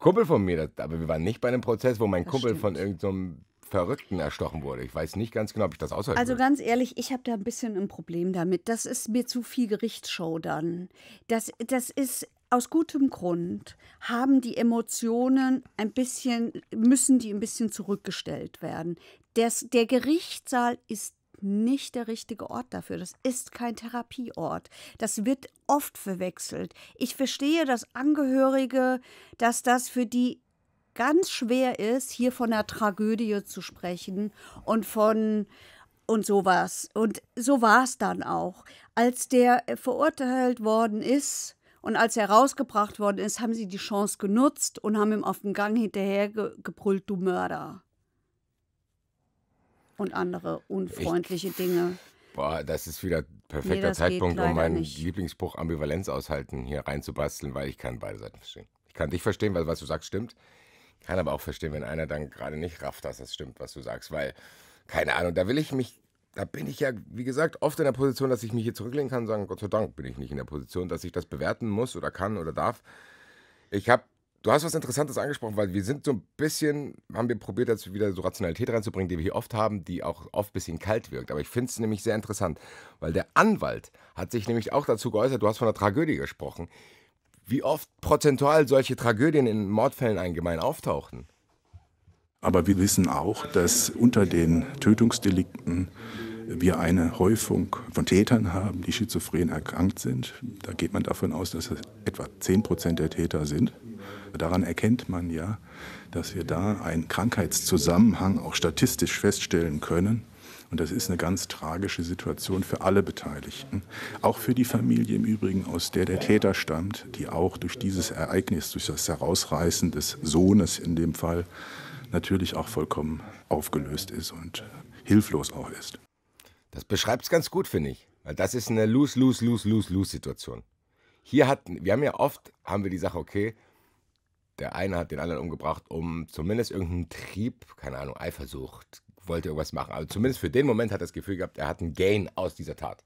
Kumpel von mir, aber wir waren nicht bei einem Prozess, wo mein das Kumpel stimmt. von irgendeinem Verrückten erstochen wurde. Ich weiß nicht ganz genau, ob ich das aushalten Also würde. ganz ehrlich, ich habe da ein bisschen ein Problem damit. Das ist mir zu viel Gerichtsshow dann. Das, das ist aus gutem Grund haben die Emotionen ein bisschen, müssen die ein bisschen zurückgestellt werden. Das, der Gerichtssaal ist nicht der richtige Ort dafür. Das ist kein Therapieort. Das wird oft verwechselt. Ich verstehe, dass Angehörige, dass das für die ganz schwer ist, hier von einer Tragödie zu sprechen und von und sowas. Und so war es dann auch. Als der verurteilt worden ist und als er rausgebracht worden ist, haben sie die Chance genutzt und haben ihm auf dem Gang hinterher ge gebrüllt, du Mörder. Und andere unfreundliche ich, Dinge. Boah, das ist wieder perfekter nee, Zeitpunkt, um meinen nicht. Lieblingsbuch Ambivalenz aushalten hier reinzubasteln, weil ich kann beide Seiten verstehen. Ich kann dich verstehen, weil was du sagst, stimmt. Kann aber auch verstehen, wenn einer dann gerade nicht rafft, dass das stimmt, was du sagst, weil, keine Ahnung, da will ich mich, da bin ich ja, wie gesagt, oft in der Position, dass ich mich hier zurücklehnen kann und sagen, Gott sei Dank bin ich nicht in der Position, dass ich das bewerten muss oder kann oder darf. Ich habe Du hast was Interessantes angesprochen, weil wir sind so ein bisschen, haben wir probiert, jetzt wieder so Rationalität reinzubringen, die wir hier oft haben, die auch oft ein bisschen kalt wirkt. Aber ich finde es nämlich sehr interessant, weil der Anwalt hat sich nämlich auch dazu geäußert, du hast von einer Tragödie gesprochen, wie oft prozentual solche Tragödien in Mordfällen allgemein auftauchten. Aber wir wissen auch, dass unter den Tötungsdelikten wir eine Häufung von Tätern haben, die schizophren erkrankt sind. Da geht man davon aus, dass es etwa 10 Prozent der Täter sind. Daran erkennt man ja, dass wir da einen Krankheitszusammenhang auch statistisch feststellen können. Und das ist eine ganz tragische Situation für alle Beteiligten. Auch für die Familie im Übrigen, aus der der Täter stammt, die auch durch dieses Ereignis, durch das Herausreißen des Sohnes in dem Fall, natürlich auch vollkommen aufgelöst ist und hilflos auch ist. Das beschreibt es ganz gut, finde ich. Weil das ist eine lose, lose, lose, lose, lose Situation. Hier hatten, wir haben ja oft, haben wir die Sache, okay, der eine hat den anderen umgebracht, um zumindest irgendeinen Trieb, keine Ahnung, Eifersucht, wollte irgendwas machen. Aber also zumindest für den Moment hat er das Gefühl gehabt, er hat einen Gain aus dieser Tat.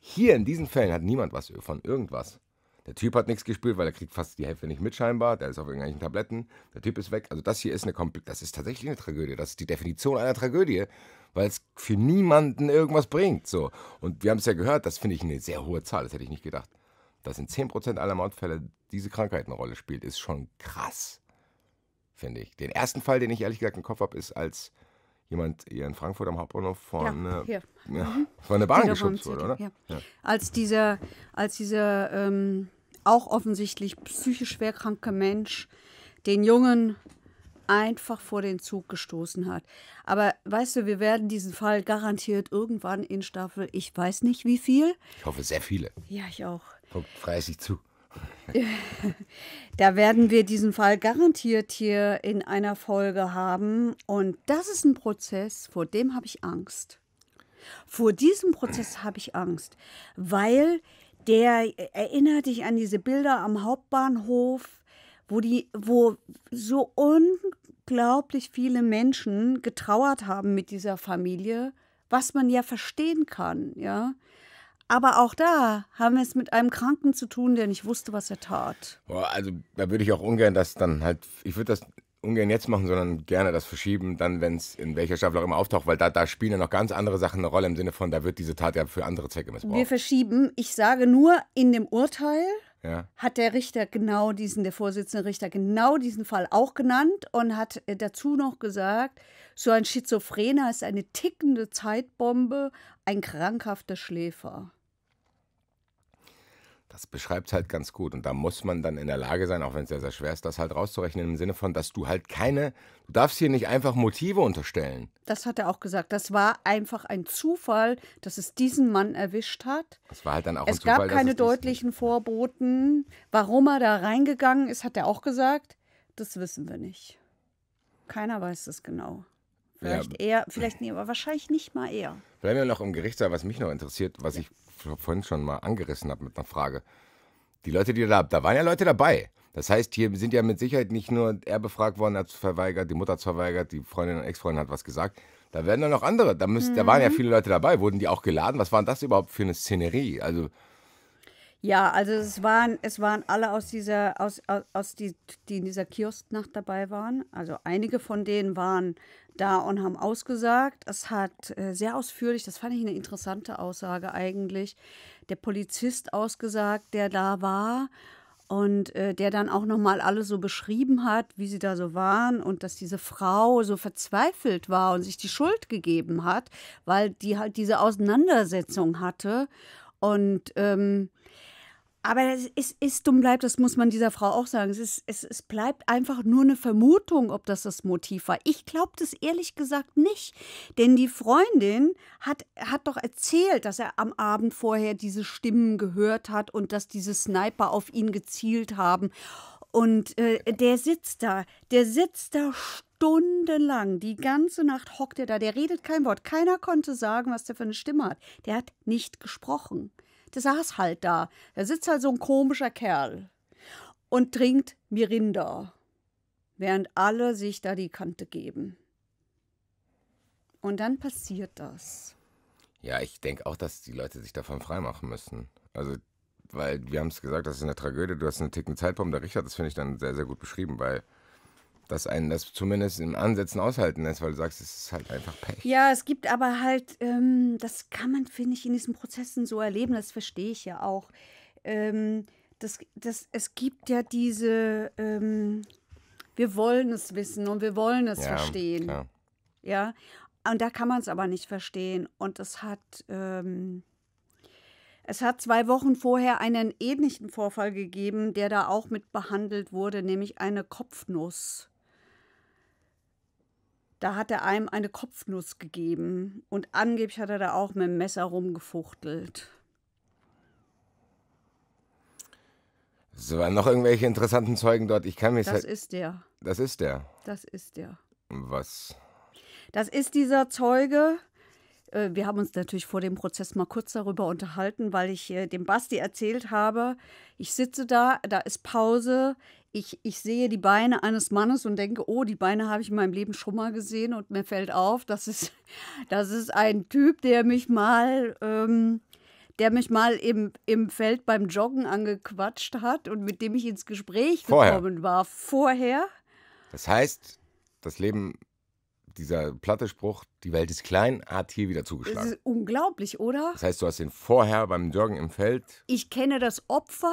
Hier in diesen Fällen hat niemand was von irgendwas. Der Typ hat nichts gespürt, weil er kriegt fast die Hälfte nicht mit scheinbar. Der ist auf irgendwelchen Tabletten. Der Typ ist weg. Also das hier ist eine Kompl das ist tatsächlich eine Tragödie. Das ist die Definition einer Tragödie, weil es für niemanden irgendwas bringt. So. Und wir haben es ja gehört, das finde ich eine sehr hohe Zahl. Das hätte ich nicht gedacht. Dass in 10% aller Mordfälle diese Krankheit eine Rolle spielt, ist schon krass. Finde ich. Den ersten Fall, den ich ehrlich gesagt im Kopf habe, ist als jemand hier in Frankfurt am Hauptbahnhof von, ja, äh, ja, mhm. von der Bahn geschubst wurde, oder? Ja. Als dieser, als dieser ähm, auch offensichtlich psychisch schwer kranke Mensch den Jungen einfach vor den Zug gestoßen hat. Aber weißt du, wir werden diesen Fall garantiert irgendwann in Staffel, ich weiß nicht wie viel. Ich hoffe, sehr viele. Ja, ich auch. Guckt fleißig zu da werden wir diesen Fall garantiert hier in einer Folge haben. Und das ist ein Prozess, vor dem habe ich Angst. Vor diesem Prozess habe ich Angst, weil der erinnert dich an diese Bilder am Hauptbahnhof, wo, die, wo so unglaublich viele Menschen getrauert haben mit dieser Familie, was man ja verstehen kann, ja. Aber auch da haben wir es mit einem Kranken zu tun, der nicht wusste, was er tat. Boah, also da würde ich auch ungern das dann halt, ich würde das ungern jetzt machen, sondern gerne das verschieben, dann, wenn es in welcher Staffel auch immer auftaucht, weil da, da spielen ja noch ganz andere Sachen eine Rolle im Sinne von, da wird diese Tat ja für andere Zwecke missbraucht. Wir verschieben, ich sage nur, in dem Urteil ja. hat der Richter genau diesen, der Vorsitzende Richter genau diesen Fall auch genannt und hat äh, dazu noch gesagt, so ein Schizophrener ist eine tickende Zeitbombe, ein krankhafter Schläfer. Das beschreibt es halt ganz gut. Und da muss man dann in der Lage sein, auch wenn es sehr, sehr schwer ist, das halt rauszurechnen im Sinne von, dass du halt keine, du darfst hier nicht einfach Motive unterstellen. Das hat er auch gesagt. Das war einfach ein Zufall, dass es diesen Mann erwischt hat. Das war halt dann auch es ein Zufall. Es gab keine es deutlichen Vorboten. Warum er da reingegangen ist, hat er auch gesagt. Das wissen wir nicht. Keiner weiß es genau. Vielleicht ja. eher, vielleicht nee, aber wahrscheinlich nicht mal eher. Bleiben wir noch im Gerichtssaal, was mich noch interessiert, was ja. ich vorhin schon mal angerissen habe mit einer Frage. Die Leute, die da, da waren ja Leute dabei. Das heißt, hier sind ja mit Sicherheit nicht nur er befragt worden, er hat es verweigert, die Mutter hat es verweigert, die Freundin und Ex-Freundin hat was gesagt. Da werden dann noch andere. Da, müsst, mhm. da waren ja mhm. viele Leute dabei. Wurden die auch geladen? Was war das überhaupt für eine Szenerie? Also. Ja, also es waren, es waren alle aus dieser, aus, aus, aus die, die in dieser Kiosknacht dabei waren. Also einige von denen waren da und haben ausgesagt. Es hat äh, sehr ausführlich, das fand ich eine interessante Aussage eigentlich, der Polizist ausgesagt, der da war und äh, der dann auch noch mal alle so beschrieben hat, wie sie da so waren und dass diese Frau so verzweifelt war und sich die Schuld gegeben hat, weil die halt diese Auseinandersetzung hatte und ähm, aber es ist, ist dumm bleibt, das muss man dieser Frau auch sagen. Es, ist, es, es bleibt einfach nur eine Vermutung, ob das das Motiv war. Ich glaube das ehrlich gesagt nicht. Denn die Freundin hat, hat doch erzählt, dass er am Abend vorher diese Stimmen gehört hat und dass diese Sniper auf ihn gezielt haben. Und äh, der sitzt da, der sitzt da stundenlang, die ganze Nacht hockt er da, der redet kein Wort. Keiner konnte sagen, was der für eine Stimme hat. Der hat nicht gesprochen der saß halt da. Da sitzt halt so ein komischer Kerl und trinkt Mirinda, während alle sich da die Kante geben. Und dann passiert das. Ja, ich denke auch, dass die Leute sich davon freimachen müssen. Also, weil wir haben es gesagt, das ist eine Tragödie, du hast einen Ticken Zeitbombe. Der Richard, das finde ich dann sehr, sehr gut beschrieben, weil dass einen das zumindest im Ansätzen aushalten lässt, weil du sagst, es ist halt einfach Pech. Ja, es gibt aber halt, ähm, das kann man, finde ich, in diesen Prozessen so erleben, das verstehe ich ja auch. Ähm, das, das, es gibt ja diese, ähm, wir wollen es wissen und wir wollen es ja, verstehen. Klar. Ja, und da kann man es aber nicht verstehen. Und es hat, ähm, es hat zwei Wochen vorher einen ähnlichen Vorfall gegeben, der da auch mit behandelt wurde, nämlich eine Kopfnuss. Da hat er einem eine Kopfnuss gegeben und angeblich hat er da auch mit dem Messer rumgefuchtelt. So, waren noch irgendwelche interessanten Zeugen dort? Ich kann mich Das halt- ist der. Das ist der. Das ist der. Was? Das ist dieser Zeuge. Äh, wir haben uns natürlich vor dem Prozess mal kurz darüber unterhalten, weil ich äh, dem Basti erzählt habe, ich sitze da, da ist Pause, ich, ich sehe die Beine eines Mannes und denke, oh, die Beine habe ich in meinem Leben schon mal gesehen und mir fällt auf, das ist, das ist ein Typ, der mich mal, ähm, der mich mal im, im Feld beim Joggen angequatscht hat und mit dem ich ins Gespräch vorher. gekommen war vorher. Das heißt, das Leben, dieser platte Spruch, die Welt ist klein, hat hier wieder zugeschlagen. Das ist unglaublich, oder? Das heißt, du hast ihn vorher beim Joggen im Feld. Ich kenne das Opfer.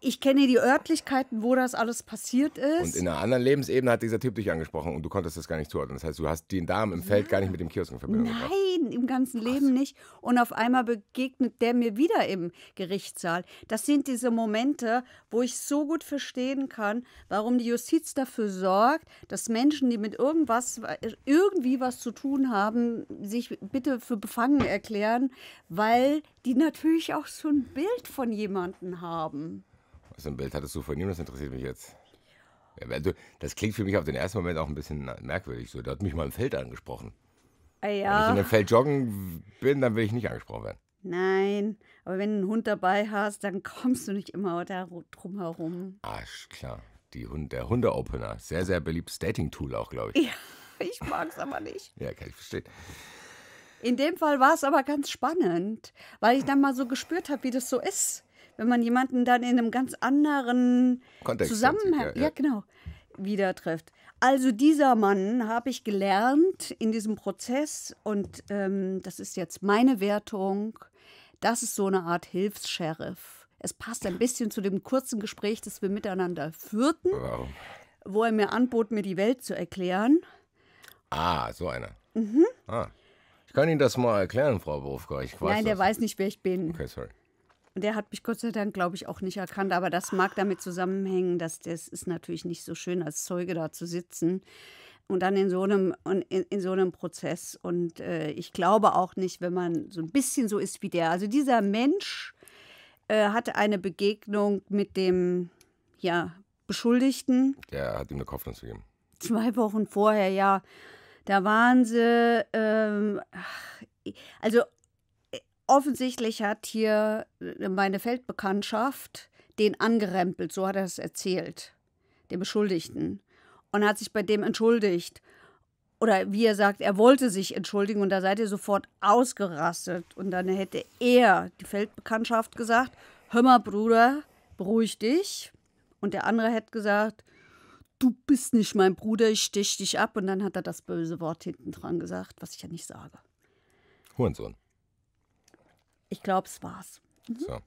Ich kenne die Örtlichkeiten, wo das alles passiert ist. Und in einer anderen Lebensebene hat dieser Typ dich angesprochen und du konntest das gar nicht zuordnen. Das heißt, du hast den Darm im Feld ja. gar nicht mit dem Kiosk in Verbindung Nein, im ganzen Krass. Leben nicht. Und auf einmal begegnet der mir wieder im Gerichtssaal. Das sind diese Momente, wo ich so gut verstehen kann, warum die Justiz dafür sorgt, dass Menschen, die mit irgendwas, irgendwie was zu tun haben, sich bitte für befangen erklären, weil die natürlich auch so ein Bild von jemandem haben. Schnappes im Bild hattest du von ihm, das interessiert mich jetzt. das klingt für mich auf den ersten Moment auch ein bisschen merkwürdig. So, der hat mich mal im Feld angesprochen. Ah, ja. Wenn ich in einem Feld joggen bin, dann will ich nicht angesprochen werden. Nein, aber wenn du einen Hund dabei hast, dann kommst du nicht immer da drum herum. Ah, klar. Die Hund, der Hunde-Opener. Sehr, sehr beliebtes Dating-Tool auch, glaube ich. Ja, ich mag es aber nicht. ja, kann ich verstehen. In dem Fall war es aber ganz spannend, weil ich dann mal so gespürt habe, wie das so ist wenn man jemanden dann in einem ganz anderen Kontext Zusammenhang, ja, ja. genau, wieder trifft. Also dieser Mann habe ich gelernt in diesem Prozess und ähm, das ist jetzt meine Wertung. Das ist so eine Art Hilfs-Sheriff. Es passt ein bisschen zu dem kurzen Gespräch, das wir miteinander führten, wow. wo er mir anbot, mir die Welt zu erklären. Ah, so einer. Mhm. Ah. Ich kann Ihnen das mal erklären, Frau Berufka. Nein, das. der weiß nicht, wer ich bin. Okay, sorry der hat mich Gott sei Dank, glaube ich, auch nicht erkannt. Aber das mag damit zusammenhängen, dass das ist natürlich nicht so schön, als Zeuge da zu sitzen. Und dann in so einem, in, in so einem Prozess. Und äh, ich glaube auch nicht, wenn man so ein bisschen so ist wie der. Also dieser Mensch äh, hatte eine Begegnung mit dem ja, Beschuldigten. Der hat ihm eine Kopfnuss gegeben. Zwei Wochen vorher, ja. Da waren sie, ähm, also offensichtlich hat hier äh, meine Feldbekanntschaft den angerempelt, so hat er es erzählt, den Beschuldigten. Und hat sich bei dem entschuldigt. Oder wie er sagt, er wollte sich entschuldigen und da seid ihr sofort ausgerastet. Und dann hätte er, die Feldbekanntschaft, gesagt, hör mal Bruder, beruhig dich. Und der andere hätte gesagt, du bist nicht mein Bruder, ich stich dich ab. Und dann hat er das böse Wort hinten dran gesagt, was ich ja nicht sage. Hurensohn. Ich glaube, es war's. Mhm. So.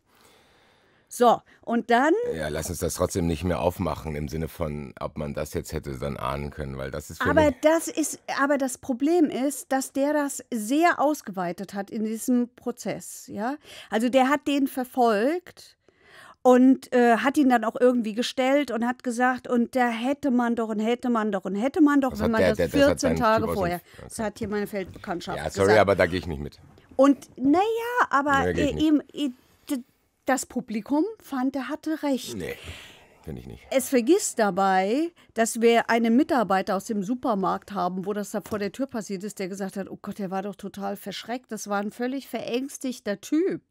So, und dann. Ja, lass uns das trotzdem nicht mehr aufmachen im Sinne von, ob man das jetzt hätte dann ahnen können, weil das ist. Aber das ist, aber das Problem ist, dass der das sehr ausgeweitet hat in diesem Prozess, ja. Also der hat den verfolgt und äh, hat ihn dann auch irgendwie gestellt und hat gesagt, und da hätte man doch und hätte man doch und hätte man doch, das wenn man der, das 14 das Tage vorher. Das hat hier meine Feldbekanntschaft. Ja, sorry, gesagt. aber da gehe ich nicht mit. Und naja, aber nee, e- ihm, e- das Publikum fand, er hatte recht. Nee. Finde ich nicht. Es vergisst dabei, dass wir einen Mitarbeiter aus dem Supermarkt haben, wo das da vor der Tür passiert ist, der gesagt hat: Oh Gott, der war doch total verschreckt. Das war ein völlig verängstigter Typ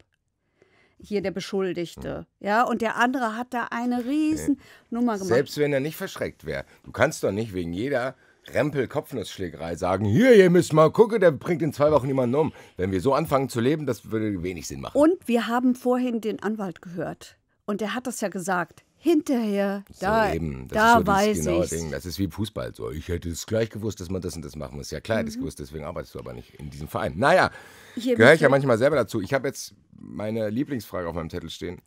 hier der Beschuldigte. Hm. Ja, und der andere hat da eine riesen Nummer gemacht. Selbst wenn er nicht verschreckt wäre. Du kannst doch nicht wegen jeder Rempel-Kopfnussschlägerei sagen, hier, ihr müsst mal gucken, der bringt in zwei Wochen niemanden um. Wenn wir so anfangen zu leben, das würde wenig Sinn machen. Und wir haben vorhin den Anwalt gehört. Und der hat das ja gesagt. Hinterher, so da, eben. Das da ist so weiß ich. Genau Ding. Das ist wie Fußball. So, ich hätte es gleich gewusst, dass man das und das machen muss. Ja klar, mhm. das gewusst, deswegen arbeitest du aber nicht in diesem Verein. Naja, gehöre ich ja manchmal selber dazu. Ich habe jetzt meine Lieblingsfrage auf meinem Titel stehen.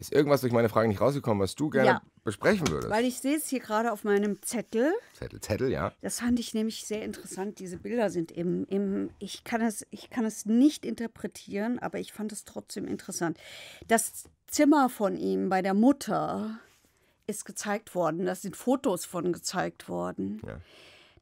Ist irgendwas durch meine Fragen nicht rausgekommen, was du gerne ja. besprechen würdest? Weil ich sehe es hier gerade auf meinem Zettel. Zettel, Zettel, ja. Das fand ich nämlich sehr interessant. Diese Bilder sind im, im ich, kann es, ich kann es nicht interpretieren, aber ich fand es trotzdem interessant. Das Zimmer von ihm bei der Mutter ist gezeigt worden. Das sind Fotos von gezeigt worden. Ja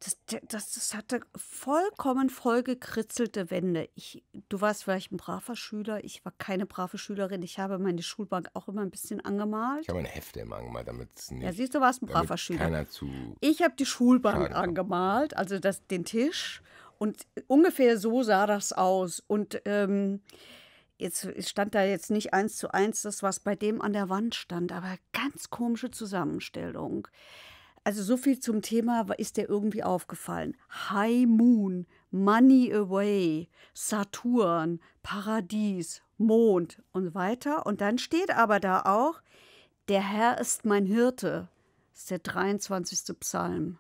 das, das, das hatte vollkommen vollgekritzelte Wände. Ich, du warst vielleicht ein braver Schüler, ich war keine brave Schülerin. Ich habe meine Schulbank auch immer ein bisschen angemalt. Ich habe meine Hefte immer angemalt, damit es nicht. Ja, siehst du, warst ein braver Schüler. Keiner zu ich habe die Schulbank angemalt, also das, den Tisch. Und ungefähr so sah das aus. Und ähm, jetzt stand da jetzt nicht eins zu eins das, was bei dem an der Wand stand, aber ganz komische Zusammenstellung. Also so viel zum Thema, ist der irgendwie aufgefallen? High Moon, Money Away, Saturn, Paradies, Mond und weiter. Und dann steht aber da auch, der Herr ist mein Hirte. Das ist der 23. Psalm.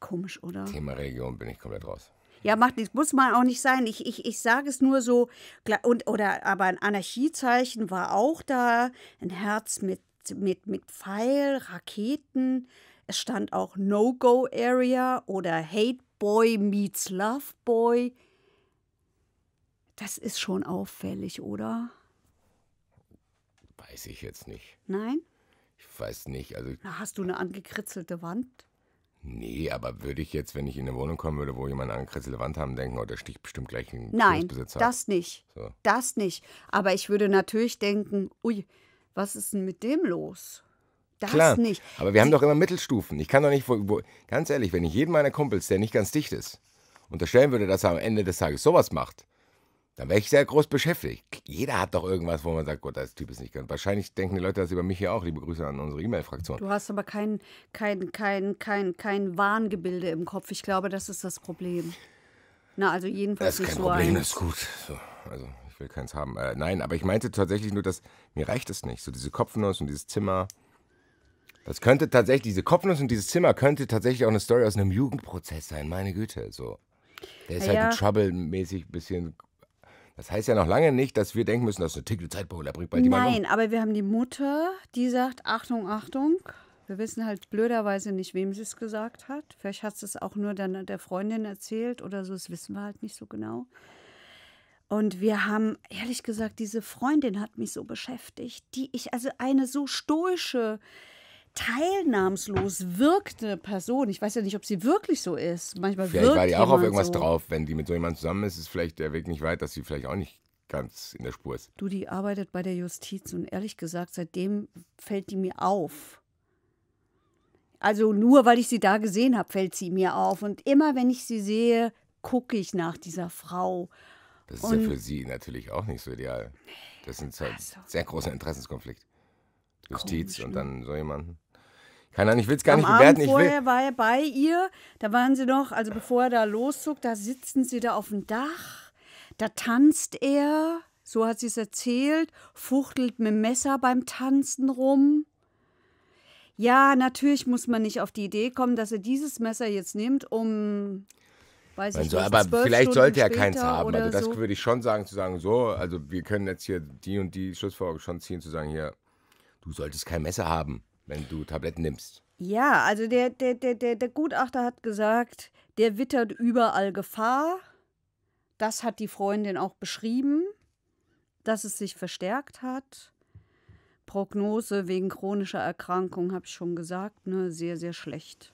Komisch, oder? Thema Religion bin ich komplett raus. Ja, macht nichts. Muss man auch nicht sein. Ich, ich, ich sage es nur so. Und, oder, aber ein Anarchiezeichen war auch da. Ein Herz mit mit, mit Pfeil, Raketen. Es stand auch No-Go-Area oder Hate Boy meets Love Boy. Das ist schon auffällig, oder? Weiß ich jetzt nicht. Nein? Ich weiß nicht. Also Na, hast du eine angekritzelte Wand? Nee, aber würde ich jetzt, wenn ich in eine Wohnung kommen würde, wo jemand eine angekritzelte Wand haben, denken, oh, der sticht bestimmt gleich einen Nein, das nicht. So. Das nicht. Aber ich würde natürlich denken, ui, was ist denn mit dem los? Das Klar, nicht. Aber wir Sie haben doch immer Mittelstufen. Ich kann doch nicht, wo, wo, ganz ehrlich, wenn ich jeden meiner Kumpels, der nicht ganz dicht ist, unterstellen würde, dass er am Ende des Tages sowas macht, dann wäre ich sehr groß beschäftigt. Jeder hat doch irgendwas, wo man sagt, Gott, das Typ ist nicht ganz. Wahrscheinlich denken die Leute das über mich hier auch. Liebe Grüße an unsere E-Mail-Fraktion. Du hast aber kein, kein, kein, kein, kein Wahngebilde im Kopf. Ich glaube, das ist das Problem. Na, also jedenfalls das ist kein nicht so Problem, eins. ist gut. So, also ich will keins haben. Äh, nein, aber ich meinte tatsächlich nur, dass mir reicht es nicht. So diese Kopfnuss und dieses Zimmer. Das könnte tatsächlich, diese Kopfnuss und dieses Zimmer könnte tatsächlich auch eine Story aus einem Jugendprozess sein, meine Güte. So. Der ist halt ja. halt Trouble-mäßig ein bisschen. Das heißt ja noch lange nicht, dass wir denken müssen, dass eine tickle Zeitbombe, bringt bald jemand Nein, um. aber wir haben die Mutter, die sagt, Achtung, Achtung. Wir wissen halt blöderweise nicht, wem sie es gesagt hat. Vielleicht hat sie es auch nur der, der Freundin erzählt oder so, das wissen wir halt nicht so genau. Und wir haben, ehrlich gesagt, diese Freundin hat mich so beschäftigt, die ich, also eine so stoische, teilnahmslos wirkende Person. Ich weiß ja nicht, ob sie wirklich so ist. Manchmal vielleicht wirkt war die auch auf irgendwas so. drauf. Wenn die mit so jemandem zusammen ist, ist vielleicht der Weg nicht weit, dass sie vielleicht auch nicht ganz in der Spur ist. Du, die arbeitet bei der Justiz und ehrlich gesagt, seitdem fällt die mir auf. Also nur weil ich sie da gesehen habe, fällt sie mir auf. Und immer wenn ich sie sehe, gucke ich nach dieser Frau. Das ist und ja für Sie natürlich auch nicht so ideal. Das ist ein halt also. sehr großer Interessenskonflikt. Justiz und ne? dann so jemanden. Keine Ahnung, ich will es gar nicht bewerten. Abend bewerten. vorher war er bei ihr, da waren sie noch, also bevor er da loszog, da sitzen sie da auf dem Dach, da tanzt er, so hat sie es erzählt, fuchtelt mit dem Messer beim Tanzen rum. Ja, natürlich muss man nicht auf die Idee kommen, dass er dieses Messer jetzt nimmt, um weiß ich so, nicht. Aber vielleicht Stunden sollte er keins haben. Also das so. würde ich schon sagen, zu sagen, so, also wir können jetzt hier die und die Schlussfolgerung schon ziehen, zu sagen, hier, du solltest kein Messer haben, wenn du Tabletten nimmst. Ja, also der, der, der, der, der Gutachter hat gesagt, der wittert überall Gefahr. Das hat die Freundin auch beschrieben, dass es sich verstärkt hat. Prognose wegen chronischer Erkrankung, habe ich schon gesagt, ne, sehr, sehr schlecht.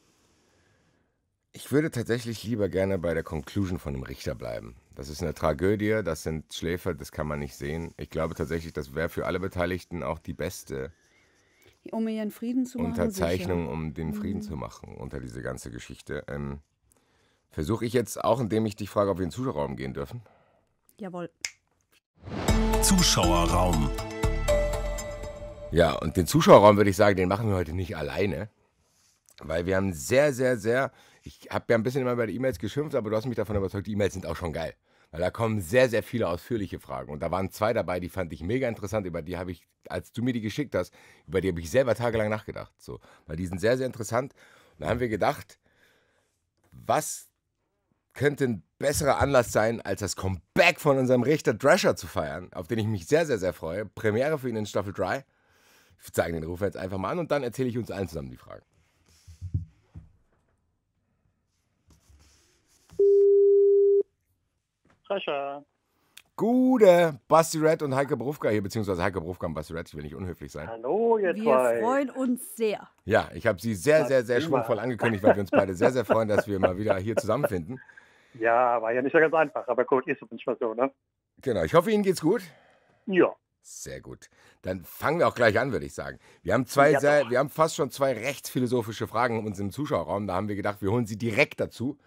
Ich würde tatsächlich lieber gerne bei der Conclusion von dem Richter bleiben. Das ist eine Tragödie, das sind Schläfer, das kann man nicht sehen. Ich glaube tatsächlich, das wäre für alle Beteiligten auch die beste um ihren Frieden zu Unterzeichnung, sicher. um den Frieden mhm. zu machen unter diese ganze Geschichte. Ähm, Versuche ich jetzt auch, indem ich dich frage, ob wir in den Zuschauerraum gehen dürfen? Jawohl. Zuschauerraum. Ja, und den Zuschauerraum würde ich sagen, den machen wir heute nicht alleine, weil wir haben sehr, sehr, sehr ich habe ja ein bisschen immer bei den E-Mails geschimpft, aber du hast mich davon überzeugt, die E-Mails sind auch schon geil. Weil da kommen sehr, sehr viele ausführliche Fragen. Und da waren zwei dabei, die fand ich mega interessant. Über die habe ich, als du mir die geschickt hast, über die habe ich selber tagelang nachgedacht. So, weil die sind sehr, sehr interessant. Und da haben wir gedacht, was könnte ein besserer Anlass sein, als das Comeback von unserem Richter Drescher zu feiern, auf den ich mich sehr, sehr, sehr freue. Premiere für ihn in Staffel 3. Ich zeige den Ruf jetzt einfach mal an und dann erzähle ich uns allen zusammen die Fragen. Sascha. Gute Basti Red und Heike Brufka hier, beziehungsweise Heike Brufka und Basti Red, ich will nicht unhöflich sein. Hallo, ihr Wir zwei. freuen uns sehr. Ja, ich habe sie sehr, sehr, sehr schwungvoll angekündigt, weil wir uns beide sehr, sehr freuen, dass wir mal wieder hier zusammenfinden. Ja, war ja nicht so ganz einfach, aber gut, ist manchmal so, ne? Genau, ich hoffe, Ihnen geht's gut. Ja. Sehr gut. Dann fangen wir auch gleich an, würde ich sagen. Wir haben zwei, ja, sehr, wir haben fast schon zwei rechtsphilosophische Fragen in unserem Zuschauerraum. Da haben wir gedacht, wir holen sie direkt dazu,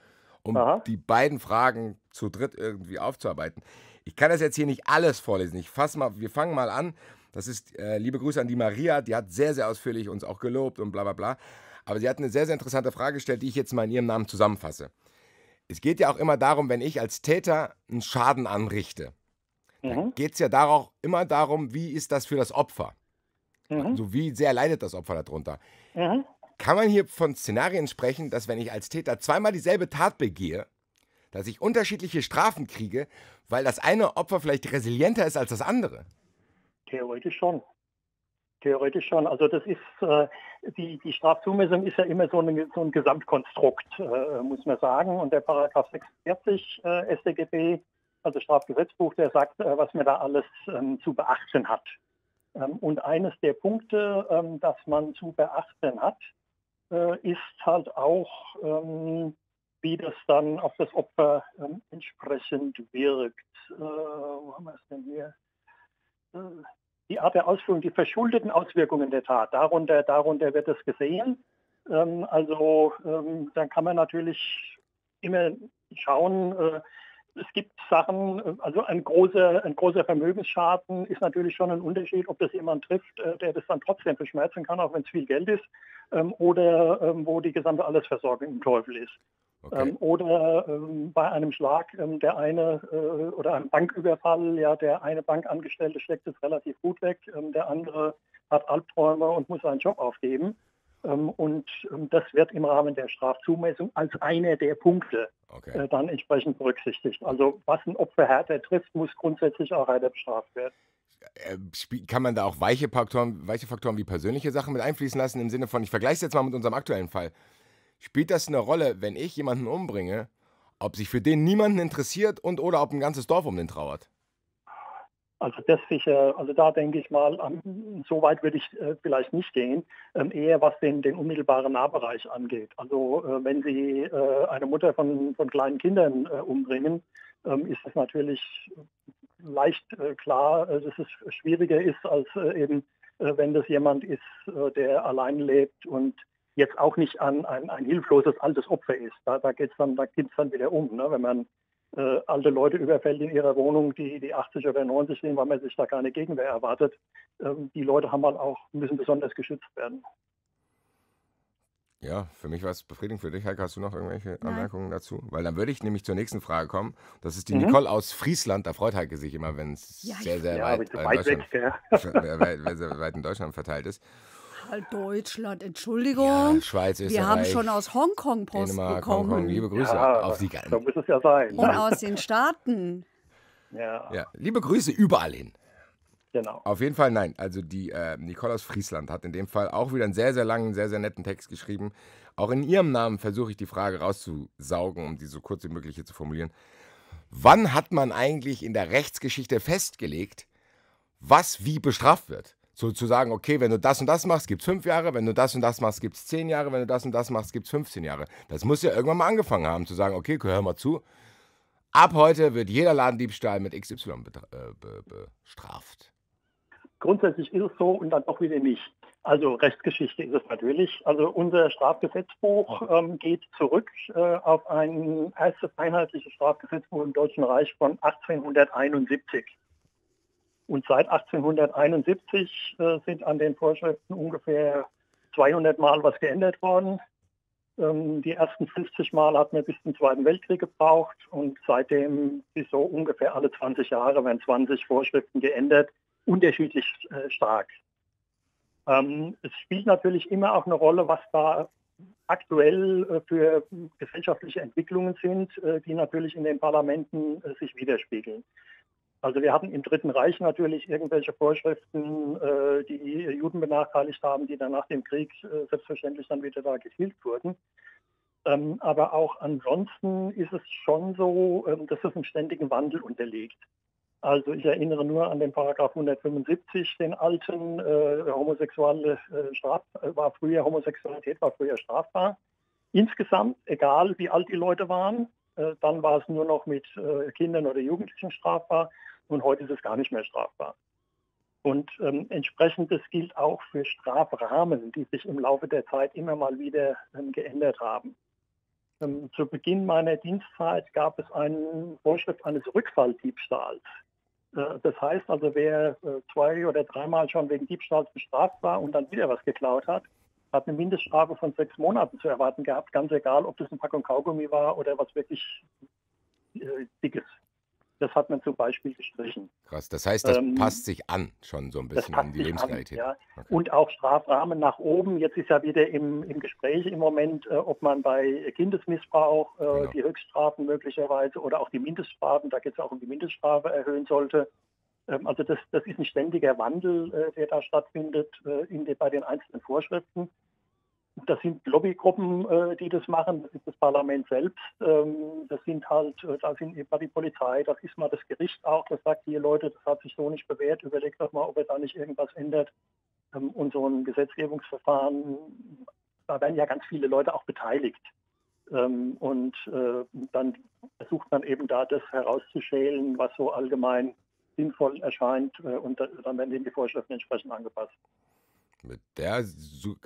um Aha. die beiden Fragen zu dritt irgendwie aufzuarbeiten. Ich kann das jetzt hier nicht alles vorlesen. Ich fass mal, wir fangen mal an. Das ist äh, liebe Grüße an die Maria, die hat sehr, sehr ausführlich uns auch gelobt und bla bla bla. Aber sie hat eine sehr, sehr interessante Frage gestellt, die ich jetzt mal in ihrem Namen zusammenfasse. Es geht ja auch immer darum, wenn ich als Täter einen Schaden anrichte, mhm. geht es ja darauf, immer darum, wie ist das für das Opfer? Mhm. So also wie sehr leidet das Opfer darunter? Mhm. Kann man hier von Szenarien sprechen, dass wenn ich als Täter zweimal dieselbe Tat begehe, dass ich unterschiedliche Strafen kriege, weil das eine Opfer vielleicht resilienter ist als das andere? Theoretisch schon. Theoretisch schon. Also das ist, äh, die, die Strafzumessung ist ja immer so, eine, so ein Gesamtkonstrukt, äh, muss man sagen. Und der Paragraph 46 äh, StGB, also Strafgesetzbuch, der sagt, äh, was man da alles ähm, zu beachten hat. Ähm, und eines der Punkte, ähm, das man zu beachten hat, äh, ist halt auch ähm, wie das dann auf das Opfer ähm, entsprechend wirkt. Äh, wo haben wir es denn hier? Äh, die Art der Ausführung, die verschuldeten Auswirkungen der Tat, darunter, darunter wird es gesehen. Ähm, also ähm, dann kann man natürlich immer schauen, äh, es gibt Sachen, äh, also ein großer, ein großer Vermögensschaden ist natürlich schon ein Unterschied, ob das jemand trifft, äh, der das dann trotzdem verschmerzen kann, auch wenn es viel Geld ist, ähm, oder ähm, wo die gesamte Allesversorgung im Teufel ist. Ähm, oder ähm, bei einem Schlag, ähm, der eine äh, oder einem Banküberfall, ja, der eine Bankangestellte steckt es relativ gut weg, ähm, der andere hat Albträume und muss seinen Job aufgeben. Ähm, und ähm, das wird im Rahmen der Strafzumessung als einer der Punkte okay. Äh, dann entsprechend berücksichtigt. Also was ein Opfer härter trifft, muss grundsätzlich auch härter bestraft werden kann man da auch weiche Faktoren, weiche Faktoren wie persönliche Sachen mit einfließen lassen, im Sinne von, ich vergleiche es jetzt mal mit unserem aktuellen Fall. Spielt das eine Rolle, wenn ich jemanden umbringe, ob sich für den niemanden interessiert und oder ob ein ganzes Dorf um den trauert? Also das sicher, also da denke ich mal, so weit würde ich äh, vielleicht nicht gehen, ähm, eher was den, den unmittelbaren Nahbereich angeht. Also äh, wenn Sie äh, eine Mutter von, von kleinen Kindern umbringen, ähm, ist es natürlich leicht klar, dass es schwieriger ist, als eben wenn das jemand ist, der allein lebt und jetzt auch nicht an ein, ein hilfloses altes Opfer ist. Da, da geht es dann, da geht's dann wieder um, ne? wenn man äh, alte Leute überfällt in ihrer Wohnung, die, die 80 oder 90 sind, weil man sich da keine Gegenwehr erwartet. Ähm, die Leute haben halt auch, müssen besonders geschützt werden. Ja, für mich war es befriedigend. Für dich, Heike, hast du noch irgendwelche Anmerkungen Nein. dazu? Weil dann würde ich nämlich zur nächsten Frage kommen. Das ist die mhm. Nicole aus Friesland. Da freut Heike sich immer, wenn es ja, sehr, sehr ja, weit, weit, weg, ja. weit, weit in Deutschland verteilt ist halt Deutschland, Entschuldigung. Ja, Schweiz, Österreich. Wir haben schon aus Hongkong Post Dänemark, bekommen. Hongkong, liebe Grüße ja, auf Sie ganz. So muss es ja sein. Und ne? aus den Staaten. Ja. ja. Liebe Grüße überall hin. Genau. Auf jeden Fall nein. Also die äh, Nicole Friesland hat in dem Fall auch wieder einen sehr, sehr langen, sehr, sehr netten Text geschrieben. Auch in ihrem Namen versuche ich die Frage rauszusaugen, um die so kurz wie möglich hier zu formulieren. Wann hat man eigentlich in der Rechtsgeschichte festgelegt, was wie bestraft wird? So zu sagen, okay, wenn du das und das machst, gibt es fünf Jahre, wenn du das und das machst, gibt es zehn Jahre, wenn du das und das machst, gibt es 15 Jahre. Das muss ja irgendwann mal angefangen haben, zu sagen, okay, hör mal zu. Ab heute wird jeder Ladendiebstahl mit XY äh, bestraft. Grundsätzlich ist es so und dann auch wieder nicht. Also Rechtsgeschichte ist es natürlich. Also unser Strafgesetzbuch ähm, geht zurück äh, auf ein erstes einheitliches Strafgesetzbuch im Deutschen Reich von 1871. Und seit 1871 äh, sind an den Vorschriften ungefähr 200 Mal was geändert worden. Ähm, die ersten 50 Mal hat man bis zum Zweiten Weltkrieg gebraucht und seitdem ist so ungefähr alle 20 Jahre werden 20 Vorschriften geändert, unterschiedlich äh, stark. Ähm, es spielt natürlich immer auch eine Rolle, was da aktuell äh, für gesellschaftliche Entwicklungen sind, äh, die natürlich in den Parlamenten äh, sich widerspiegeln. Also wir hatten im Dritten Reich natürlich irgendwelche Vorschriften, äh, die Juden benachteiligt haben, die dann nach dem Krieg äh, selbstverständlich dann wieder da gehielt wurden. Ähm, aber auch ansonsten ist es schon so, ähm, dass es einem ständigen Wandel unterliegt. Also ich erinnere nur an den Paragraph 175, den alten äh, homosexuelle äh, Straf äh, war früher Homosexualität war früher strafbar. Insgesamt, egal wie alt die Leute waren, äh, dann war es nur noch mit äh, Kindern oder Jugendlichen strafbar und heute ist es gar nicht mehr strafbar. Und ähm, entsprechend, das gilt auch für Strafrahmen, die sich im Laufe der Zeit immer mal wieder ähm, geändert haben. Ähm, zu Beginn meiner Dienstzeit gab es eine Vorschrift eines Rückfalldiebstahls. Äh, das heißt also, wer äh, zwei oder dreimal schon wegen Diebstahls bestraft war und dann wieder was geklaut hat, hat eine Mindeststrafe von sechs Monaten zu erwarten gehabt, ganz egal, ob das ein Packung Kaugummi war oder was wirklich äh, Dickes. Das hat man zum Beispiel gestrichen. Krass, das heißt, das ähm, passt sich an schon so ein bisschen an die Lebensqualität. An, ja. okay. Und auch Strafrahmen nach oben. Jetzt ist ja wieder im, im Gespräch im Moment, äh, ob man bei Kindesmissbrauch äh, genau. die Höchststrafen möglicherweise oder auch die Mindeststrafen, da geht es auch um die Mindeststrafe, erhöhen sollte. Ähm, also das, das ist ein ständiger Wandel, äh, der da stattfindet äh, in den, bei den einzelnen Vorschriften. Das sind Lobbygruppen, äh, die das machen, das ist das Parlament selbst, ähm, das sind halt, da sind eben die Polizei, das ist mal das Gericht auch, das sagt hier Leute, das hat sich so nicht bewährt, überlegt doch mal, ob er da nicht irgendwas ändert. Ähm, und so ein Gesetzgebungsverfahren, da werden ja ganz viele Leute auch beteiligt. Und dann versucht man eben da das herauszuschälen, was so allgemein sinnvoll erscheint äh, und dann werden die Vorschriften entsprechend angepasst. Mit der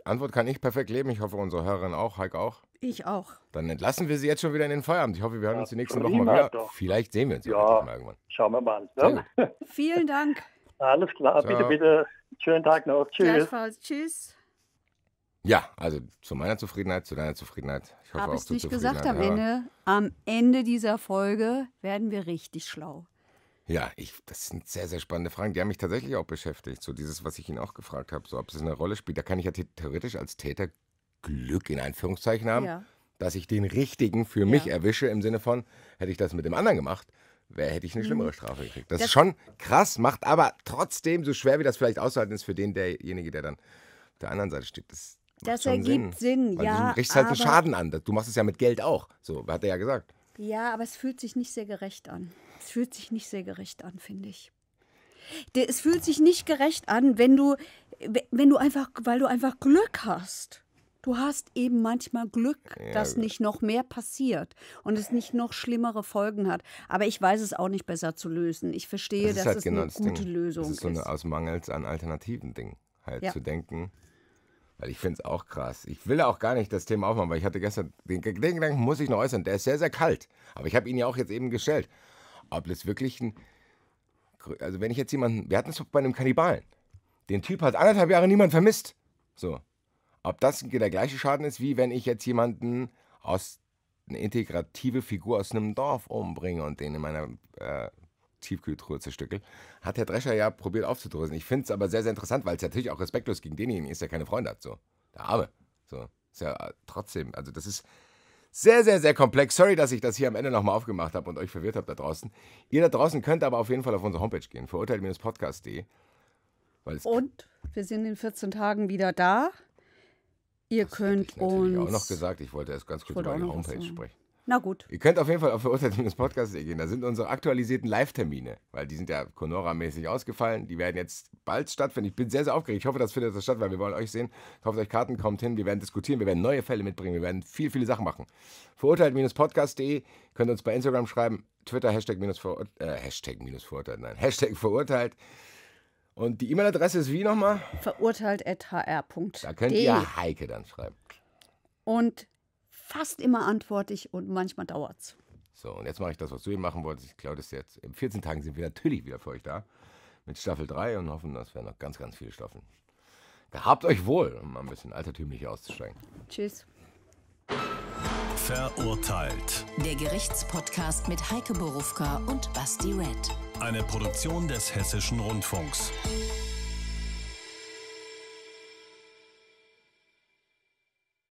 Antwort kann ich perfekt leben. Ich hoffe, unsere Hörerin auch, Heike auch. Ich auch. Dann entlassen wir sie jetzt schon wieder in den Feierabend. Ich hoffe, wir hören ja, uns die nächsten Wochen mal wieder. Doch. Vielleicht sehen wir uns ja, ja irgendwann. Schauen wir mal. Ne? Vielen Dank. Alles klar. Ciao. Bitte, bitte. Schönen Tag noch. Tschüss. Tschüss. Ja, also zu meiner Zufriedenheit, zu deiner Zufriedenheit. Ich hoffe Hab auch ich nicht gesagt am Ende. Am Ende dieser Folge werden wir richtig schlau. Ja, ich, das sind sehr, sehr spannende Fragen. Die haben mich tatsächlich auch beschäftigt. So dieses, was ich ihn auch gefragt habe, so ob es eine Rolle spielt. Da kann ich ja theoretisch als Täter Glück in Anführungszeichen haben, Ja. dass ich den richtigen für mich erwische im Sinne von, hätte ich das mit dem anderen gemacht, wär, hätte ich eine mhm. schlimmere Strafe gekriegt. Das ist schon krass, macht aber trotzdem, so schwer wie das vielleicht auszuhalten ist, für den derjenige, der dann auf der anderen Seite steht. Das Das ergibt Sinn, Weil ja, Du richtest halt einen Schaden an. Du machst es ja mit Geld auch. So hat er ja gesagt. Ja, aber es fühlt sich nicht sehr gerecht an es fühlt sich nicht sehr gerecht an, finde ich. Es fühlt sich nicht gerecht an, wenn du, wenn du einfach, weil du einfach Glück hast. Du hast eben manchmal Glück, dass nicht noch mehr passiert und es nicht noch schlimmere Folgen hat. Aber ich weiß es auch nicht besser zu lösen. Ich verstehe, das dass halt es genau eine gute Ding. Lösung ist. Das ist so eine aus Mangels an alternativen Dingen halt ja. zu denken. Weil ich finde es auch krass. Ich will auch gar nicht das Thema aufmachen, weil ich hatte gestern, den, den Gedanken muss ich noch äußern, der ist sehr, sehr kalt. Aber ich habe ihn ja auch jetzt eben gestellt ob das wirklich ein. Also, wenn ich jetzt jemanden. Wir hatten es bei einem Kannibalen. Den Typ hat anderthalb Jahre niemand vermisst. So. Ob das der gleiche Schaden ist, wie wenn ich jetzt jemanden aus. eine integrative Figur aus einem Dorf umbringe und den in meiner. Äh, Tiefkühltruhe zerstückel, hat Herr Drescher ja probiert aufzudröseln. Ich finde es aber sehr, sehr interessant, weil es natürlich auch respektlos gegen denjenigen ist, der keine Freunde hat. So. Der Arme. So. Ist ja äh, trotzdem, also das ist, sehr, sehr, sehr komplex. Sorry, dass ich das hier am Ende nochmal aufgemacht habe und euch verwirrt habe da draußen. Ihr da draußen könnt aber auf jeden Fall auf unsere Homepage gehen, verurteilt-podcast.de. Und wir sind in 14 Tagen wieder da. Ihr das könnt ich uns. Ich auch noch gesagt, ich wollte erst ganz kurz über die Homepage sprechen. Na gut. Ihr könnt auf jeden Fall auf Verurteilung des Podcasts gehen. Da sind unsere aktualisierten Live-Termine, weil die sind ja Conora-mäßig ausgefallen. Die werden jetzt bald stattfinden. Ich bin sehr, sehr aufgeregt. Ich hoffe, das findet das statt, weil wir wollen euch sehen. Kauft euch Karten, kommt hin. Wir werden diskutieren, wir werden neue Fälle mitbringen, wir werden viel, viele Sachen machen. Verurteilt-podcast.de könnt ihr uns bei Instagram schreiben, Twitter Hashtag minus verurteilt, äh, Hashtag minus verurteilt, nein, Hashtag verurteilt. Und die E-Mail-Adresse ist wie nochmal? Verurteilt.hr.de. Da könnt ihr e. Heike dann schreiben. Und Fast immer antworte ich und manchmal dauert es. So, und jetzt mache ich das, was du eben machen wolltest. Ich klaue das jetzt. In 14 Tagen sind wir natürlich wieder für euch da. Mit Staffel 3 und hoffen, dass wir noch ganz, ganz viele Staffeln. Gehabt euch wohl, um ein bisschen altertümlich auszusteigen. Tschüss. Verurteilt. Der Gerichtspodcast mit Heike Borufka und Basti Red. Eine Produktion des Hessischen Rundfunks.